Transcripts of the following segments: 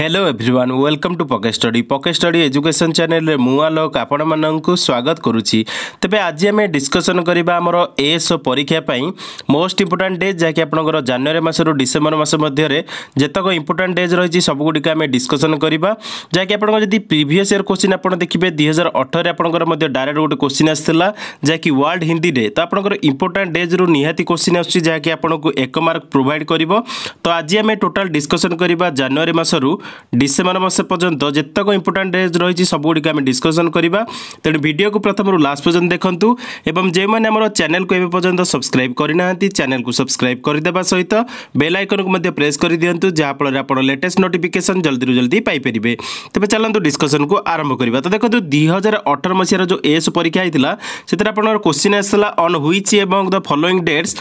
hello everyone welcome to pocket study pocket study education channel মুআলোক আপনার স্বাগত করুছি তবে আজ আমি ডিসকসন করা আমার এএস পরীক্ষা পাই মোস্ট ইম্পর্টাট ডেজ যা কি আপনার জানুয়ারি মাসর ডিসেম্বর মাস মধ্যে যেতক ইম্পর্টাট ডেজ রয়েছে সবুগুড়ি আমি ডিসকসন করা যা কি আপনার যদি প্রিভিয়স ইয়ার কোশ্চিন আপনার দেখবে দুই হাজার অঠরের আপনার ডাইরেক্ট গোটে কোশ্চিন আসছিলা যা কি ওয়ার্ল্ড হিন্দি ডে তো আপনার ইম্পর্টাট ডেজ রু নিহতি কোশ্চিন আসুচি যা কি আপনার এক মার্ক প্রোভাইড করব তো আজ আমি টোটাল ডিসকসন করা জানুয়ারি মাসর ডিসেম্বর মাস পর্যন্ত যেতক ইম্পর্টাট ডেজ রয়েছে সবুগুড়ি আমি ডিসকসন করা তেমন ভিডিও প্রথম লাস্ট পর্যন্ত দেখুন এবং যে আমার চ্যানেল এবে পর্যন্ত সবসক্রাইব করে না চ্যানেল সবসক্রাইব করেদেওয়া সহ বেল আইকন কু প্রেস করে দিও যাফলে আপনার লেটেস্ট নোটিফিকেসন জলদি জলদি পাইপারে তবে চলতু ডিসকসন কু আরম্ভ করা তো দেখুন দুই হাজার অঠর মশিয়ার যে এস পরীক্ষা হয়েছিল সেটা আপনার কোশ্চিন আসলা অন হুইচ এবং the following dates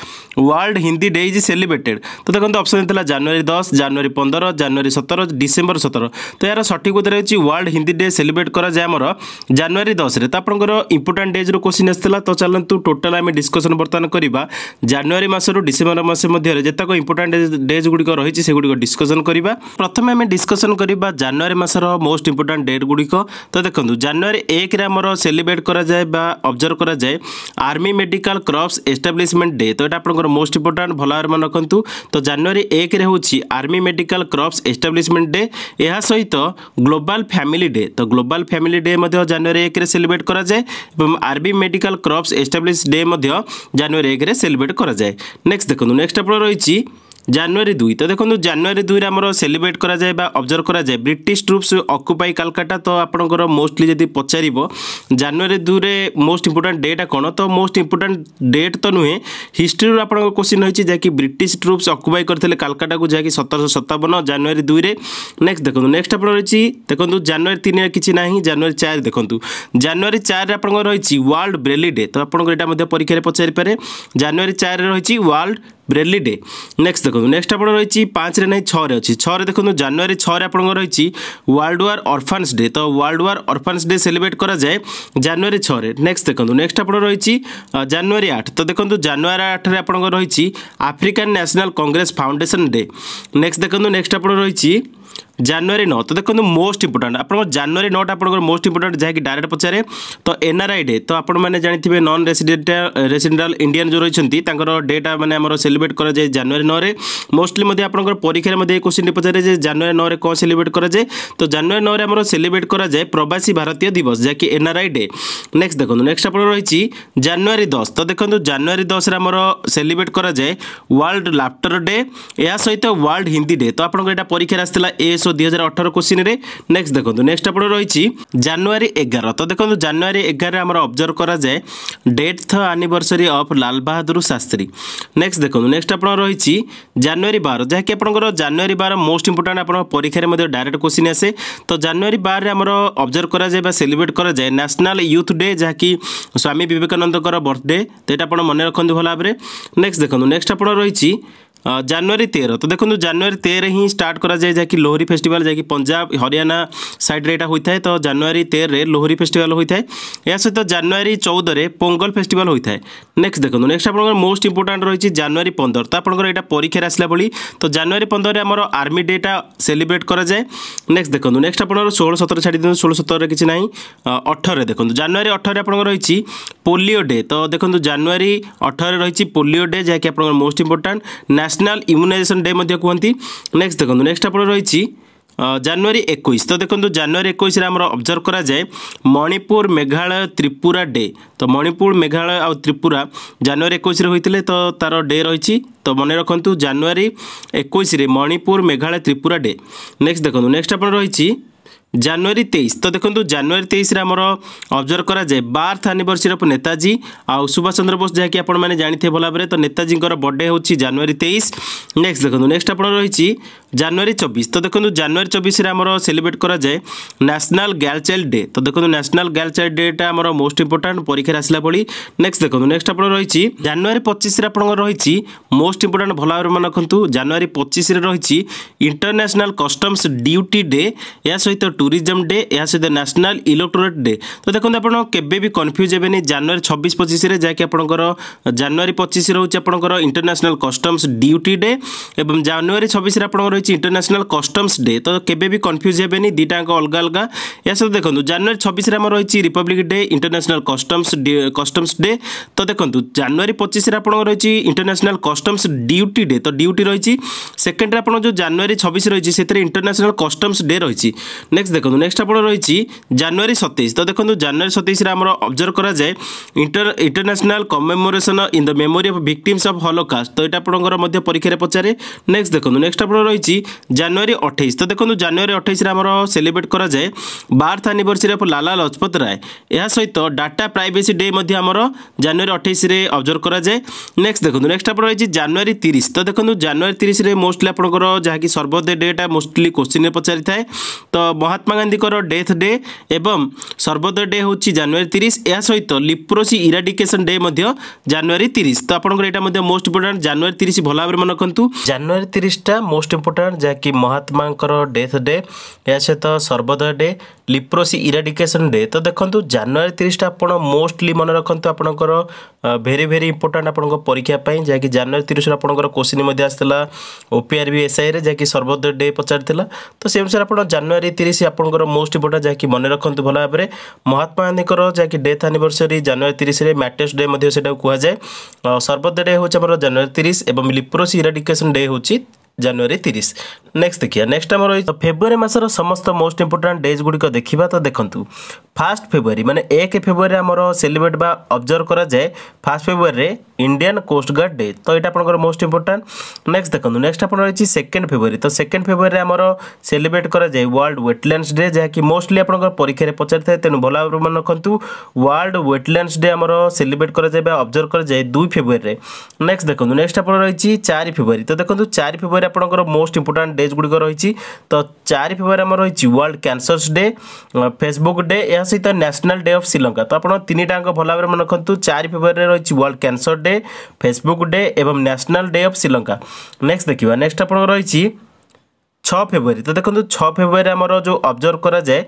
world Hindi day is celebrated তো দেখুন অপসন জানুয়ারি দশ জানুয়ারি পনেরো জানুয়ারি সতেরো ডিসেম্বর ডিসেম্বর সতেরো তো এর সঠিক উত্তর হচ্ছে ওয়ার্ল্ড হিন্দি ডে সেলিব্রেট করা যায় আমার জানুয়ারি দশরে তো আপনার ইম্পর্টাট ডেজ্র কোশ্চিন আসছিল তো চালু টোটাল আমি ডিসকসন বর্তমান করা জানুয়ারি মাসর ডিসেম্বর মাস মধ্যে যেতক ইম্পর্টাট ডেজ গুড়ি রয়েছে সেগুড়ি ডিসকসন করা প্রথমে আমি ডিসকসন করা জানুয়ারি মাসর মোস্ট ইম্পর্টাট ডেট গুড়ি তো দেখুন জানুয়ারি একরে আমার সেলিব্রেট করা যায় বা অবজর্ভ করা যায় army medical corps establishment day তো এটা আপনার মোস্ট ইম্পর্টাট ভালো ভাবে মনে রাখতু তো জানুয়ারি একরে হচ্ছে army medical corps establishment day ଏହା ସହିତ ଗ୍ଲୋବାଲ୍ ଫ୍ୟାମିଲି ଡେ ତ ଗ୍ଲୋବାଲ୍ ଫ୍ୟାମିଲି ଡେ ମଧ୍ୟ ଜାନୁଆରୀ ଏକରେ ସେଲିବ୍ରେଟ୍ କରାଯାଏ ଏବଂ army medical corps establish day ମଧ୍ୟ ଜାନୁଆରୀ ଏକରେ ସେଲିବ୍ରେଟ୍ କରାଯାଏ ନେକ୍ସଟ୍ ଦେଖନ୍ତୁ ନେକ୍ସଟ୍ ଆପଣ ରହିଛି ଜାନୁଆରୀ ଦୁଇ ତ ଦେଖନ୍ତୁ ଜାନୁଆରୀ ଦୁଇରେ ଆମର ସେଲିବ୍ରେଟ୍ କରାଯାଏ ବା ଅବଜର୍ଭ କରାଯାଏ ବ୍ରିଟିଶ ଟ୍ରୁପ୍ସ ଅକୁପାଇ କାଲକାଟା ତ ଆପଣଙ୍କର ମୋଷ୍ଟଲି ଯଦି ପଚାରିବ ଜାନୁଆରୀ ଦୁଇରେ ମୋଷ୍ଟ ଇମ୍ପୋର୍ଟାଣ୍ଟ ଡେଟା କ'ଣ ତ ମୋଷ୍ଟ ଇମ୍ପୋର୍ଟାଣ୍ଟ ଡେଟ୍ ତ ନୁହେଁ ହିଷ୍ଟ୍ରିରୁ ଆପଣଙ୍କ କୋଶ୍ଚିନ୍ ରହିଛି ଯାହାକି ବ୍ରିଟିଶ ଟ୍ରୁପ୍ସ ଅକୁପାଇ କରିଥିଲେ କାଲକାଟାକୁ ଯାହାକି ସତରଶହ ସତାବନ ଜାନୁଆରୀ ଦୁଇରେ ନେକ୍ସଟ ଦେଖନ୍ତୁ ନେକ୍ସଟ ଆପଣ ରହିଛି ଦେଖନ୍ତୁ ଜାନୁଆରୀ ତିନିରେ କିଛି ନାହିଁ ଜାନୁଆରୀ ଚାରି ଦେଖନ୍ତୁ ଜାନୁଆରୀ ଚାରିରେ ଆପଣଙ୍କର ରହିଛି ୱାର୍ଲଡ ବ୍ରେଲି ଡେ ତ ଆପଣଙ୍କର ଏଇଟା ମଧ୍ୟ ପରୀକ୍ଷାରେ ପଚାରିପାରେ ଜାନୁଆରୀ ଚାରିରେ ରହିଛି ୱାର୍ଲଡ ବ୍ରେଲି ଡେ ନେକ୍ସଟ ଦେଖନ୍ତୁ ନେକ୍ସଟ ଆପଣ ରହିଛି ପାଞ୍ଚରେ ନାହିଁ ଛଅରେ ଅଛି ଛଅରେ ଦେଖନ୍ତୁ ଜାନୁଆରୀ ଛଅରେ ଆପଣଙ୍କର ରହିଛି ୱାର୍ଲଡ ୱାର୍ ଅର୍ଫାନ୍ସ ଡେ ତ world war orphans day celebrate କରାଯାଏ ଜାନୁଆରୀ ଛଅରେ ନେକ୍ସଟ ଦେଖନ୍ତୁ ନେକ୍ସଟ ଆପଣ ରହିଛି ଜାନୁଆରୀ ଆଠ ତ ଦେଖନ୍ତୁ ଜାନୁଆରୀ ଆଠରେ ଆପଣଙ୍କର ରହିଛି African National Congress foundation day next ଦେଖନ୍ତୁ ନେକ୍ସଟ ଆପଣ ରହିଛି ଜାନୁଆରୀ ନଅ ତ ଦେଖନ୍ତୁ ମୋଷ୍ଟ ଇମ୍ପୋର୍ଟାଣ୍ଟ ଆପଣଙ୍କ ଜାନୁଆରୀ ନଅଟା ଆପଣଙ୍କର ମୋଷ୍ଟ ଇମ୍ପୋର୍ଟାଣ୍ଟ ଯାହାକି ଡାଇରେକ୍ଟ ପଚାରେ ତ ଏନ୍ଆର୍ଆଇ ଡେ ତ ଆପଣମାନେ ଜାଣିଥିବେ ନନ୍ ରେସିଡେଣ୍ଟା ରେସିଡେଣ୍ଟାଲ ଇଣ୍ଡିଆନ୍ ଯେଉଁ ରହିଛନ୍ତି ତାଙ୍କର ଡେଟା ମାନେ ଆମର ସେଲିବ୍ରେଟ୍ କରାଯାଏ ଜାନୁଆରୀ ନଅରେ ମୋଷ୍ଟଲି ମଧ୍ୟ ଆପଣଙ୍କର ପରୀକ୍ଷାରେ ମଧ୍ୟ ଏ କୋଶ୍ଚିନ୍ଟି ପଚାରେ ଯେ ଜାନୁଆରୀ ନଅରେ କ'ଣ ସେଲିବ୍ରେଟ୍ କରାଯାଏ ତ ଜାନୁଆରୀ ନଅରେ ଆମର ସେଲିବ୍ରେଟ୍ କରାଯାଏ ପ୍ରବାସୀ ଭାରତୀୟ ଦିବସ ଯାହାକି ଏନ୍ଆର୍ଆଇ ଡେ ନେକ୍ସଟ ଦେଖନ୍ତୁ ନେକ୍ସଟ ଆପଣ ରହିଛି ଜାନୁଆରୀ ଦଶ ତ ଦେଖନ୍ତୁ ଜାନୁଆରୀ ଦଶରେ ଆମର ସେଲିବ୍ରେଟ୍ କରାଯାଏ ୱାର୍ଲଡ ଲାଫ୍ଟର ଡେ ଏହା ସହିତ ୱାର୍ଲଡ ହିନ୍ଦୀ ଡେ ତ ଆପଣଙ୍କର ଏଇଟା ପରୀକ୍ଷାରେ ଆସିଥିଲା এএসও দুই হাজার অঠর কোশ্চিনে নেক্সট দেখুন নেক্সট আপনার রয়েছে জানুয়ারি এগার তো দেখুন জানুয়ারি এগারে আমার অবজর্ভ করা যায় death anniversary of Lal Bahadur Shastri next দেখুন নেক্সট আপনার রয়েছে জানুয়ারি বার যা কি আপনার জানুয়ারি বার মোস্ট ইম্পর্টাট আপনার পরীক্ষার মধ্যে ডাইরেক্ট কোশ্চিন আসে তো জানুয়ারি বারে আমার অবজর্ভ করা যায় বা সেলিব্রেট করা যায় ন্যাশনাল ইউথ ডে যা কি স্বামী বিবেকানন্দর বর্থডে তো এটা আপনার মনে রাখতে ভালো ভাবে নেক্সট দেখুন নেক্সট আপনার রয়েছে ଜାନୁଆରୀ ତେର ତ ଦେଖନ୍ତୁ ଜାନୁଆରୀ ତେରରେ ହିଁ ଷ୍ଟାର୍ଟ କରାଯାଏ ଯାହାକି ଲୋହରୀ ଫେଷ୍ଟିଭାଲ ଯାହାକି ପଞ୍ଜାବ ହରିୟାଣା ସାଇଡ଼୍ରେ ଏଇଟା ହୋଇଥାଏ ତ ଜାନୁଆରୀ ତେରରେ ଲୋହରୀ ଫେଷ୍ଟିଭାଲ ହୋଇଥାଏ ଏହା ସହିତ ଜାନୁଆରୀ ଚଉଦରେ ପୋଙ୍ଗଲ ଫେଷ୍ଟିଭାଲ ହୋଇଥାଏ ନେକ୍ସଟ ଦେଖନ୍ତୁ ନେକ୍ସଟ ଆପଣଙ୍କର ମୋଷ୍ଟ ଇମ୍ପୋର୍ଟାଣ୍ଟ ରହିଛି ଜାନୁଆରୀ ପନ୍ଦର ତ ଆପଣଙ୍କର ଏଇଟା ପରୀକ୍ଷାରେ ଆସିଲା ଭଳି ତ ଜାନୁଆରୀ ପନ୍ଦରରେ ଆମର ଆର୍ମି ଡେଟା ସେଲିବ୍ରେଟ୍ କରାଯାଏ ନେକ୍ସଟ ଦେଖନ୍ତୁ ନେକ୍ସଟ ଆପଣଙ୍କର ଷୋହଳ ସତର ଛାଡ଼ି ଦିଅନ୍ତୁ ଷୋହଳ ସତରରେ କିଛି ନାହିଁ ଅଠରରେ ଦେଖନ୍ତୁ ଜାନୁଆରୀ ଅଠରରେ ଆପଣଙ୍କର ରହିଛି ପୋଲିଓ ଡେ ତ ଦେଖନ୍ତୁ ଜାନୁଆରୀ ଅଠରରେ ରହିଛି ପୋଲିଓ ଡେ ଯାହାକି ଆପଣଙ୍କର most important national national immunisation day মধ্যে কুহতি নেক্সট দেখুন নেক্সট আপনার রয়েছে জানুয়ারি একুশ তো দেখুন জানুয়ারি একুশে আমার অবজর্ভ করা যায় মণিপুর মেঘালয় ত্রিপুরা ডে তো মণিপুর মেঘালয় আউ ত্রিপুরা জানুয়ারি একুশে হয়েছে তো তার ডে রয়েছে তো মনে রাখতু জানুয়ারি একুশে মণিপুর মেঘালয় ত্রিপুরা ডে নেক্সট দেখুন নেক্সট আপনার রয়েছে ଜାନୁଆରୀ ତେଇଶ ତ ଦେଖନ୍ତୁ ଜାନୁଆରୀ ତେଇଶରେ ଆମର ଅବଜର୍ଭ କରାଯାଏ ବାର୍ଥ ଆନିଭର୍ସରୀ ଅଫ୍ ନେତାଜୀ ଆଉ ସୁଭାଷ ଚନ୍ଦ୍ର ବୋଷ ଯାହାକି ଆପଣମାନେ ଜାଣିଥିବେ ଭଲ ଭାବରେ ତ ନେତାଜୀଙ୍କର ବର୍ଥଡେ ହେଉଛି ଜାନୁଆରୀ ତେଇଶ ନେକ୍ସଟ ଦେଖନ୍ତୁ ନେକ୍ସଟ ଆପଣ ରହିଛି জানুয়ারি চব্বিশ তো দেখুন জানুয়ারি চব্বিশে আমার সেলিব্রেট করা যায় ন্যাশনাল গার্ল চাইল্ড ডে তো দেখুন ন্যাশনাল গার্ল চাইল্ড ডেটা আমার মোস্ট ইম্পর্টাট পরীক্ষার আসলা ভি নেক্সট দেখুন নেক্সট আপনার রয়েছে জানুয়ারি পঁচিশে আপনার রয়েছে মোস্ট ইম্পর্টাট ভাল ভাবে মনে রাখতু জানুয়ারি পঁচিশে রয়েছে ইন্টরন্যাশনাল কষ্টমস ডিউটি ডে এর সহ ট্যুরিজম ডে এর সহ ন্যাশনাল ইলেকট্রোরেট ডে তো দেখুন আপনার কেবে বি কনফ্ୟୁଜ୍ ହେବେନି ଜାନୁଆରୀ ଛବିଶ ପଚିଶରେ ଯାହାକି ଆପଣଙ୍କର ଜାନୁଆରୀ ପଚିଶ ରହୁଛି ଆପଣଙ୍କର ଇଣ୍ଟରନ୍ୟାସନାଲ୍ କଷ୍ଟମ୍ସ ଡ୍ୟୁଟି ଡେ ଏବଂ ଜାନୁଆରୀ ଛବିଶରେ ଆପଣଙ୍କର ରହିଛି ରହିଛି ଇଣ୍ଟରନ୍ୟାସନାଲ୍ କଷ୍ଟମ୍ସ ଡେ ତ କେବେ ବି କନଫ୍ୟୁଜ୍ ହେବେନି ଦୁଇଟାଙ୍କ ଅଲଗା ଅଲଗା ଏହା ସହିତ ଦେଖନ୍ତୁ ଜାନୁଆରୀ ଛବିଶରେ ଆମର ରହିଛି republic day international customs customs day ତ ଦେଖନ୍ତୁ ଜାନୁଆରୀ ପଚିଶରେ ଆପଣଙ୍କର ରହିଛି ଇଣ୍ଟରନ୍ୟାସନାଲ୍ କଷ୍ଟମ୍ସ ଡ୍ୟୁଟି ଡେ ତ ଡ୍ୟୁଟି ରହିଛି ସେକେଣ୍ଡରେ ଆପଣ ଯେଉଁ ଜାନୁଆରୀ ଛବିଶ ରହିଛି ସେଥିରେ ଇଣ୍ଟରନ୍ୟାସନାଲ୍ କଷ୍ଟମ୍ସ ଡେ ରହିଛି ନେକ୍ସଟ ଦେଖନ୍ତୁ ନେକ୍ସଟ ଆପଣ ରହିଛି ଜାନୁଆରୀ ସତେଇଶ ତ ଦେଖନ୍ତୁ ଜାନୁଆରୀ ସତେଇଶରେ ଆମର ଅବଜର୍ଭ କରାଯାଏ inter international commemoration in the memory of victims of holocaust ତ ଏଇଟା ଆପଣଙ୍କର ମଧ୍ୟ ପରୀକ୍ଷାରେ ପଚାରେ ନେକ୍ସଟ ଦେଖନ୍ତୁ ନେକ୍ସଟ ଆପଣ ରହିଛି ରହିଛି ଜାନୁଆରୀ ଅଠେଇଶ ତ ଦେଖନ୍ତୁ ଜାନୁଆରୀ ଅଠେଇଶରେ ଆମର ସେଲିବ୍ରେଟ୍ କରାଯାଏ birth anniversary of Lala Lajpat Rai ଏହା ସହିତ ଡାଟା ପ୍ରାଇଭେସି ଡେ ମଧ୍ୟ ଆମର ଜାନୁଆରୀ ଅଠେଇଶରେ ଅବଜର୍ଭ କରାଯାଏ ନେକ୍ସଟ ଦେଖନ୍ତୁ ନେକ୍ସଟ ଆପଣ ରହିଛି ଜାନୁଆରୀ ତିରିଶ ତ ଦେଖନ୍ତୁ ଜାନୁଆରୀ ତିରିଶରେ ମୋଷ୍ଟଲି ଆପଣଙ୍କର ଯାହାକି ସର୍ବୋଦୟ ଡେଟା ମୋଷ୍ଟଲି କୋଶ୍ଚିନ୍ରେ ପଚାରିଥାଏ ତ ମହାତ୍ମା ଗାନ୍ଧୀଙ୍କର ଡେଥ୍ ଡେ ଏବଂ ସର୍ବୋଦୟ ଡେ ହେଉଛି ଜାନୁଆରୀ ତିରିଶ ଏହା ସହିତ ଲିପ୍ରୋସି ଇରାଡିକେସନ୍ ଡେ ମଧ୍ୟ ଜାନୁଆରୀ ତିରିଶ ତ ଆପଣଙ୍କର ଏଇଟା ମଧ୍ୟ ମୋଷ୍ଟ ଇମ୍ପୋର୍ଟାଣ୍ଟ ଜାନୁଆରୀ ତିରିଶ ଭଲ ଭାବରେ ମନେ ରଖନ୍ତୁ ଜାନୁଆରୀ ତିରିଶଟା ମୋଷ୍ଟ ଇମ୍ପୋର୍ଟାଣ୍ଟ ଇମ୍ପୋର୍ଟାଣ୍ଟ ଯାହାକି ମହାତ୍ମାଙ୍କର ଡେଥ୍ ଡେ ଏହା ସହିତ ସର୍ବୋଦୟ ଡେ ଲିପ୍ରୋସି ଇରାଡିକେସନ୍ ଡେ ତ ଦେଖନ୍ତୁ ଜାନୁଆରୀ ତିରିଶଟା ଆପଣ ମୋଷ୍ଟଲି ମନେ ରଖନ୍ତୁ ଆପଣଙ୍କର ଭେରି ଭେରି ଇମ୍ପୋର୍ଟାଣ୍ଟ ଆପଣଙ୍କ ପରୀକ୍ଷା ପାଇଁ ଯାହାକି ଜାନୁଆରୀ ତିରିଶରେ ଆପଣଙ୍କର କୋଶ୍ଚିନ୍ ମଧ୍ୟ ଆସିଥିଲା ଓପିଆର୍ ବି ଏସ୍ଆଇରେ ଯାହାକି ସର୍ବୋଦୟ ଡେ ପଚାରିଥିଲା ତ ସେ ଅନୁସାରେ ଆପଣ ଜାନୁଆରୀ ତିରିଶ ଆପଣଙ୍କର ମୋଷ୍ଟ ଇମ୍ପୋର୍ଟାଣ୍ଟ ଯାହାକି ମନେ ରଖନ୍ତୁ ଭଲ ଭାବରେ ମହାତ୍ମା ଗାନ୍ଧୀଙ୍କର ଯାହାକି ଡେଥ୍ ଆନିଭର୍ସରୀ ଜାନୁଆରୀ ତିରିଶରେ ମ୍ୟାଟେଷ୍ଟ ଡେ ମଧ୍ୟ ସେଇଟାକୁ କୁହାଯାଏ ସର୍ବୋଦୟ ଡେ ହେଉଛି ଆମର ଜାନୁଆରୀ ତିରିଶ ଏବଂ ଲିପ୍ରୋସି ଇରାଡିକେସନ୍ ଡେ ହେଉଛି ଜାନୁଆରୀ ତିରିଶ ନେକ୍ସଟ ଦେଖିବା ନେକ୍ସଟ ଆମର ଫେବୃଆରୀ ମାସର ସମସ୍ତ ମୋଷ୍ଟ ଇମ୍ପୋର୍ଟାଣ୍ଟ ଡେଜ୍ ଗୁଡ଼ିକ ଦେଖିବା ତ ଦେଖନ୍ତୁ ফার্স্ট ফেব্রুয়ারি মানে এক ফেব্রুয়ারি আমার সেলিব্রেট বা অবজর্ভ করা যায় first February Indian coastguard day তো এটা আপনার মোস্ট ইম্পর্টাট নেক্সট দেখুন নেক্সট আপনার রয়েছে সেকেন্ড ফেব্রুয়ারি তো সেকেন্ড ফেব্রুয়ারি আমার সেলিব্রেট করা যায় ওয়ার্ল্ড ওয়েটল্যান্ডস ডে যা কি মোস্টলি আপনার পরীক্ষায় পচারি থাকে তেমন ভালো ভাবে মনে রাখতু ওয়ার্ল্ড ওয়েটল্যান্ডস ডে আমার সেলিব্রেট করা যায় বা অবজর্ভ করা যায় দুই ফেব্রুয়ারি নেক্সট দেখুন নেক্সট আপনার রয়েছে চারি ফেব্রুয়ারি তো দেখুন চারি ফেব্রুয়ারি আপনার মোস্ট ইম্পর্টাট ডেজ গুড়ি রয়েছে তো চারি ফেব্রুয়ারি আমার রয়েছে world cancers day Facebook day ଏହା ସହିତ ନ୍ୟାସନାଲ୍ ଡେ ଅଫ୍ ଶ୍ରୀଲଙ୍କା ତ ଆପଣ ତିନିଟାଙ୍କ ଭଲ ଭାବରେ ମନେ ରଖନ୍ତୁ ଚାରି ଫେବୃଆରୀରେ ରହିଛି world cancer day Facebook day ଏବଂ national day of Sri Lanka next ଦେଖିବା ନେକ୍ସଟ ଆପଣଙ୍କର ରହିଛି ଛଅ ଫେବୃଆରୀ ତ ଦେଖନ୍ତୁ ଛଅ ଫେବୃଆରୀ ଆମର ଯେଉଁ ଅବଜର୍ଭ କରାଯାଏ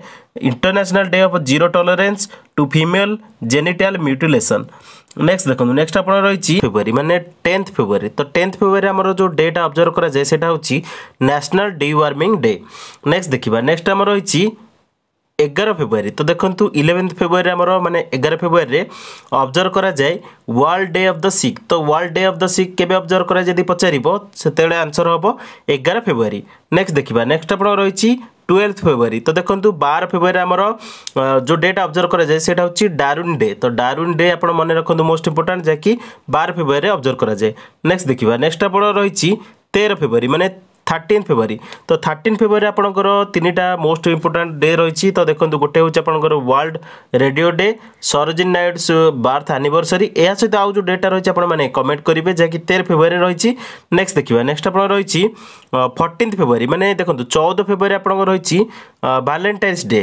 international day of zero tolerance to female genital mutilation next ଦେଖନ୍ତୁ ନେକ୍ସଟ ଆପଣ ରହିଛି ଫେବୃଆରୀ ମାନେ ଟେନ୍ଥ ଫେବୃଆରୀ ତ ଟେନ୍ଥ ଫେବୃଆରୀ ଆମର ଯେଉଁ ଡେଟା ଅବଜର୍ଭ କରାଯାଏ ସେଇଟା ହେଉଛି ନ୍ୟାସନାଲ୍ ଡିୱାର୍ମିଂ ଡେ ନେକ୍ସଟ ଦେଖିବା ନେକ୍ସଟ ଆମର ରହିଛି এগারো ফেব্রুয়ারি তো দেখুন ইলেভেন্থ ফেব্রুয়ারি আমার মানে এগারো ফেব্রুয়ারি অবজর্ভ করা যায় world day of the sick তো world day of the sick কেবে অবজর্ভ করা যদি পচারিব সেতবে আনসর হব এগারো ফেব্রুয়ারি নেক্সট দেখা নেক্সট আপনার রয়েছে টুয়েলভ ফেব্রুয়ারি তো দেখুন বার ফেব্রুয়ারি আমার যে ডেট অবজর্ভ করা যায় সেটা হচ্ছে ডারুন ডে তো ডারুন ডে আপনার মনে রাখুন মোস্ট ইম্পর্টাট যা কি বার ফেব্রুয়ারি অবজর্ভ করা যায় নেক্সট দেখা নেক্সট আপনার রয়েছে তের ফেব্রুয়ারি মানে থার্টিন ফেব্রুয়ারি তো থার্টিন ফেব্রুয়ারি আপনার তিনটা মোস্ট ইম্পর্টাট ডে রয়েছে তো দেখুন গোটে হচ্ছে আপনার world radio day Sarojini Naidu's birth anniversary এর সহ আউ যে ডেটা রয়েছে আপনার মানে কমেন্ট করবে যা কি তের ফেব্রুয়ারি রয়েছে নেক্সট দেখবা নেক্সট আপনার রয়েছে ফর্টিন্থ ফেব্রুয়ারি মানে দেখুন চৌদ ফেব্রুয়ারি আপনার রয়েছে ভ্যালেন্টাইন্স ডে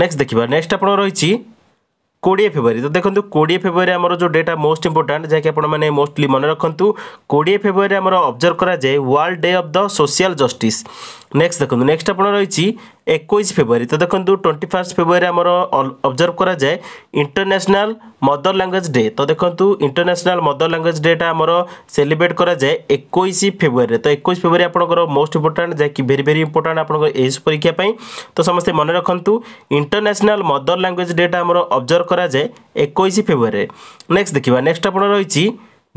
নেক্সট দেখবা নেক্সট আপনার রয়েছে কোড়িয়ে ফেব্রুয়ারি তো দেখুন কোড়িয়ে ফেব্রুয়ারি আমার যে ডেটা মোস্ট ইম্পর্টাট যা কি আপনার মোস্টলি মনে রাখতু কোড়িয়ে ফেব্রুয়ারি আমার অবজর্ভ করা যায় world day of the social justice next দেখুন নেক্সট আপনার রয়েছে একুশ ফেব্রুয়ারি তো দেখুন টোয়েন্টি ফার্স্ট ফেব্রুয়ারি আমার অবজর্ভ করা যায় ইন্টারন্যাশনাল মদর ল্যাঙ্গুয়েজ ডে তো দেখুন ইন্টারন্যাশনাল মদর ল্যাঙ্গুয়েজ ডেটা আমার সেলিব্রেট করা যায় একুশ ফেব্রুয়ারি তো একুশ ফেব্রুয়ারি আপনার মোস্ট ইম্পর্টাট যা কি ভেরি ভেরি ইম্পর্টাট আপনার এই পরীক্ষা তো সমস্ত মনে রাখতু ইন্টারন্যাশনাল মদর ল্যাঙ্গুয়েজ ডেটা আমার অবজর্ভ করা যায় একুশ ফেব্রুয়ারি নেক্সট দেখা নেক্সট আপনার রয়েছে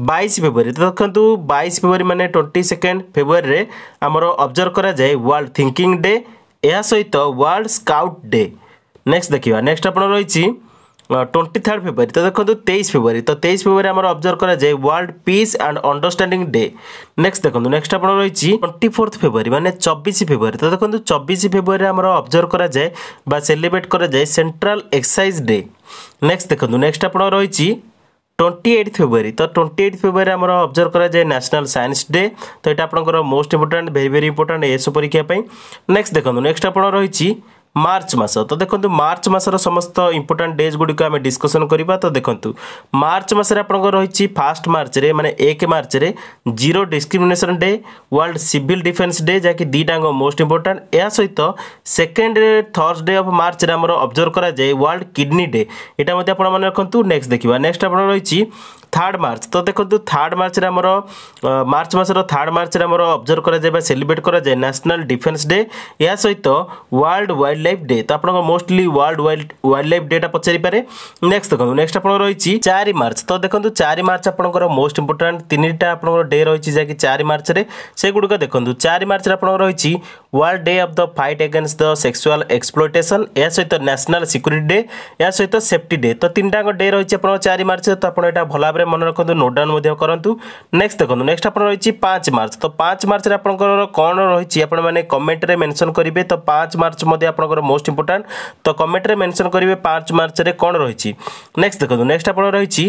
বাইশ ফেব্রুয়ারি তো দেখুন বাইশ ফেব্রুয়ারি মানে টোয়েন্টি সেকেন্ড ফেব্রুয়ারি আমার অবজর্ভ করা যায় ওয়ার্ল্ড থিঙ্কিং ডে ଏହା ସହିତ ୱାର୍ଲଡ ସ୍କାଉଟ୍ ଡେ ନେକ୍ସଟ ଦେଖିବା ନେକ୍ସଟ ଆପଣ ରହିଛି ଟ୍ୱେଣ୍ଟି ଥାର୍ଡ଼ ଫେବୃଆରୀ ତ ଦେଖନ୍ତୁ ତେଇଶ ଫେବୃଆରୀ ତ ତେଇଶ ଫେବୃଆରୀ ଆମର ଅବଜର୍ଭ କରାଯାଏ world peace and understanding day next ଦେଖନ୍ତୁ ନେକ୍ସଟ ଆପଣ ରହିଛି ଟ୍ୱେଣ୍ଟି ଫୋର୍ଥ ଫେବୃଆରୀ ମାନେ ଚବିଶ ଫେବୃଆରୀ ତ ଦେଖନ୍ତୁ ଚବିଶ ଫେବୃଆରୀ ଆମର ଅବଜର୍ଭ କରାଯାଏ ବା ସେଲିବ୍ରେଟ୍ କରାଯାଏ ସେଣ୍ଟ୍ରାଲ ଏକ୍ସରସାଇଜ୍ ଡେ ନେକ୍ସଟ ଦେଖନ୍ତୁ ନେକ୍ସଟ ଆପଣ ରହିଛି টোয়েন্টি এইট ফেব্রুয়ারি তো টোয়েন্টি এইট ফেব্রুয়ারি আমার অবজর্ভ করা যায় ন্যাশনাল সায়েন্স ডে তো এটা আপনার most important very very important as পরীক্ষা নেক্সট দেখুন নেক্সট আপনার রয়েছে মার্চ মাস তো দেখুন মার্চ মাসর সমস্ত ইম্পর্টাট ডেজ গুড়ি আমি ডিসকসন করা তো দেখুন মার্চ মাসের আপনার রয়েছে ফার্স্ট মার্চরে মানে এক মার্চরে zero discrimination day world civil defence day যা কি দুইটাঙ্ক মোস্ট ইম্পর্টাট এর সহিত সেকেন্ড থর্সডে অফ মার্চরে আমার অবজর্ভ করা যায় ওয়ার্ল্ড কিডনি ডে এটা মধ্যে আপনার মনে রাখতু নেক্সট দেখবা নেক্সট আপনার রয়েছে থার্ড মার্চ তো দেখুন থার্ড মার্চরে আমার মার্চ মাসর থার্ড মার্চরে আমার অবজর্ভ করা যায় বা সেলিব্রেট করা যায় ন্যাশনাল ডিফেন্স ডে এর সহিত ওয়ার্ল্ড ওয়াইল্ড ଲାଇଫ୍ ଡେ ତ ଆପଣଙ୍କ ମୋଷ୍ଟଲି ୱାର୍ଲଡ ୱାଇଲ୍ଡ ଲାଇଫ୍ ଡେଟା ପଚାରିପାରେ ନେକ୍ସଟ ଦେଖନ୍ତୁ ନେକ୍ସଟ ଆପଣଙ୍କର ରହିଛି ଚାରି ମାର୍ଚ୍ଚ ତ ଦେଖନ୍ତୁ ଚାରି ମାର୍ଚ୍ଚ ଆପଣଙ୍କର ମୋଷ୍ଟ ଇମ୍ପୋର୍ଟାଣ୍ଟ ତିନିଟା ଆପଣଙ୍କର ଡେ ରହିଛି ଯାହାକି ଚାରି ମାର୍ଚ୍ଚରେ ସେଗୁଡ଼ିକ ଦେଖନ୍ତୁ ଚାରି ମାର୍ଚ୍ଚରେ ଆପଣଙ୍କର ରହିଛି world day of the fight against the sexual exploitation ଏହା ସହିତ ନ୍ୟାସନାଲ୍ ସିକ୍ୟୁରିଟି ଡେ ଏହା ସହିତ ସେଫ୍ଟି ଡେ ତ ତିନିଟାଙ୍କ ଡେ ରହିଛି ଆପଣଙ୍କ ଚାରି ମାର୍ଚ୍ଚ ତ ଆପଣ ଏଇଟା ଭଲ ଭାବରେ ମନେ ରଖନ୍ତୁ ନୋଟ୍ ଡାଉନ୍ ମଧ୍ୟ କରନ୍ତୁ ନେକ୍ସଟ ଦେଖନ୍ତୁ ନେକ୍ସଟ ଆପଣ ରହିଛି ପାଞ୍ଚ ମାର୍ଚ୍ଚ ତ ପାଞ୍ଚ ମାର୍ଚ୍ଚରେ ଆପଣଙ୍କର କ'ଣ ରହିଛି ଆପଣମାନେ କମେଣ୍ଟରେ ମେନସନ୍ କରିବେ ତ ପାଞ୍ଚ ମାର୍ଚ୍ଚ ମଧ୍ୟ ଆପଣ ଆପଣଙ୍କର ମୋଷ୍ଟ ଇମ୍ପୋର୍ଟାଣ୍ଟ ତ କମେଣ୍ଟରେ ମେନସନ୍ କରିବେ ପାଞ୍ଚ ମାର୍ଚ୍ଚରେ କ'ଣ ରହିଛି ନେକ୍ସଟ ଦେଖନ୍ତୁ ନେକ୍ସଟ ଆପଣଙ୍କର ରହିଛି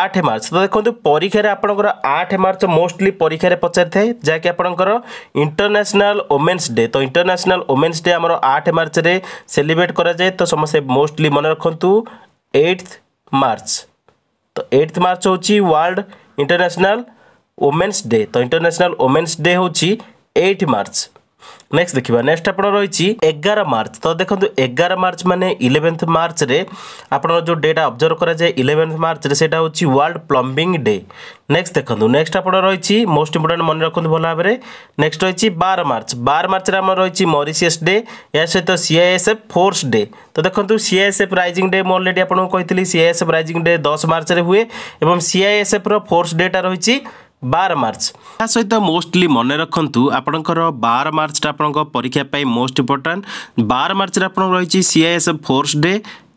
ଆଠ ମାର୍ଚ୍ଚ ତ ଦେଖନ୍ତୁ ପରୀକ୍ଷାରେ ଆପଣଙ୍କର ଆଠ ମାର୍ଚ୍ଚ ମୋଷ୍ଟଲି ପରୀକ୍ଷାରେ ପଚାରିଥାଏ ଯାହାକି ଆପଣଙ୍କର ଇଣ୍ଟରନ୍ୟାସନାଲ ଓମେନ୍ସ ଡେ ତ ଇଣ୍ଟରନ୍ୟାସନାଲ ଓମେନ୍ସ ଡେ ଆମର ଆଠ ମାର୍ଚ୍ଚରେ ସେଲିବ୍ରେଟ୍ କରାଯାଏ ତ ସମସ୍ତେ ମୋଷ୍ଟଲି ମନେ ରଖନ୍ତୁ ଏଇଟ୍ଥ ମାର୍ଚ୍ଚ ତ ଏଇଟ୍ଥ ମାର୍ଚ୍ଚ ହେଉଛି ୱାର୍ଲଡ ଇଣ୍ଟରନ୍ୟାସନାଲ ଓମେନ୍ସ ଡେ ତ ଇଣ୍ଟରନ୍ୟାସନାଲ ଓମେନ୍ସ ଡେ ହେଉଛି ଏଇଟ୍ ମାର୍ଚ୍ଚ নেক্সট দেখিবা নেক্সট আপনার রয়েছে এগার মার্চ তো দেখুন এগার মার্চ মানে ইলেভেন্থ মার্চরে আপনার যে ডেটা অবজর্ভ করা যায় ইলেভেন্থ মার্চরে সেটা হচ্ছে ওয়ার্ল্ড প্লম্বিং ডে নেক্সট দেখুন নেক্সট আপনার রয়েছে মোস্ট ইম্পর্টাট মনে রাখুন ভালো ভাবে নেক্সট রয়েছে বার মার্চ বার মার্চরে আমার রয়েছে মরিসিয়াস ডে এর সহ সিআইএসএফ ফোর্স ডে তো দেখুন সিআইএসএফ রাইজিং ডে মু অলরেডি আপনার কে সিআইএসএফ রাইজিং ডে দশ মার্চরে হুয়ে এবং সিআইএসএফ ফোর্স ডেটা রয়েছে ବାର ମାର୍ଚ୍ଚ ଏହା ସହିତ ମୋଷ୍ଟଲି ମନେ ରଖନ୍ତୁ ଆପଣଙ୍କର ବାର ମାର୍ଚ୍ଚଟା ଆପଣଙ୍କ ପରୀକ୍ଷା ପାଇଁ ମୋଷ୍ଟ ଇମ୍ପୋର୍ଟାଣ୍ଟ ବାର ମାର୍ଚ୍ଚରେ ଆପଣଙ୍କ ରହିଛି ସିଆଇଏସ୍ଏଫ୍ ଫୋର୍ସ ଡେ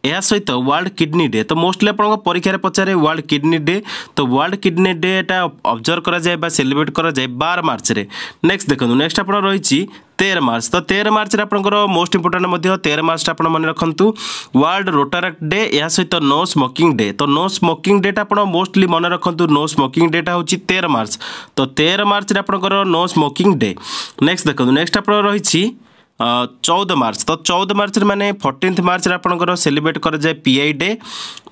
ଏହା ସହିତ ୱାର୍ଲଡ କିଡ଼ନୀ ଡେ ତ ମୋଷ୍ଟଲି ଆପଣଙ୍କ ପରୀକ୍ଷାରେ ପଚାରେ ୱାର୍ଲଡ କିଡ଼ନୀ ଡେ ତ ୱାର୍ଲଡ କିଡ଼ନୀ ଡେଟା ଅବଜର୍ଭ କରାଯାଏ ବା ସେଲିବ୍ରେଟ୍ କରାଯାଏ ବାର ମାର୍ଚ୍ଚରେ ନେକ୍ସଟ ଦେଖନ୍ତୁ ନେକ୍ସଟ ଆପଣ ରହିଛି ତେର ମାର୍ଚ୍ଚ ତ ତେର ମାର୍ଚ୍ଚରେ ଆପଣଙ୍କର ମୋଷ୍ଟ ଇମ୍ପୋର୍ଟାଣ୍ଟ ମଧ୍ୟ ତେର ମାର୍ଚ୍ଚଟା ଆପଣ ମନେ ରଖନ୍ତୁ ୱାର୍ଲଡ ରୋଟାରାକ୍ଟ ଡେ ଏହା ସହିତ ନୋ ସ୍ମୋକିଂ ଡେ ତ ନୋ ସ୍ମୋକିଂ ଡେଟା ଆପଣ ମୋଷ୍ଟଲି ମନେ ରଖନ୍ତୁ ନୋ ସ୍ମୋକିଂ ଡେଟା ହେଉଛି ତେର ମାର୍ଚ୍ଚ ତ ତେର ମାର୍ଚ୍ଚରେ ଆପଣଙ୍କର ନୋ ସ୍ମୋକିଂ ଡେ ନେକ୍ସଟ ଦେଖନ୍ତୁ ନେକ୍ସଟ ଆପଣ ରହିଛି ଚଉଦ ମାର୍ଚ୍ଚ ତ ଚଉଦ ମାର୍ଚ୍ଚରେ ମାନେ ଫୋର୍ଟିନ୍ଥ ମାର୍ଚ୍ଚରେ ଆପଣଙ୍କର ସେଲିବ୍ରେଟ୍ କରାଯାଏ ପି ଆଇ ଡେ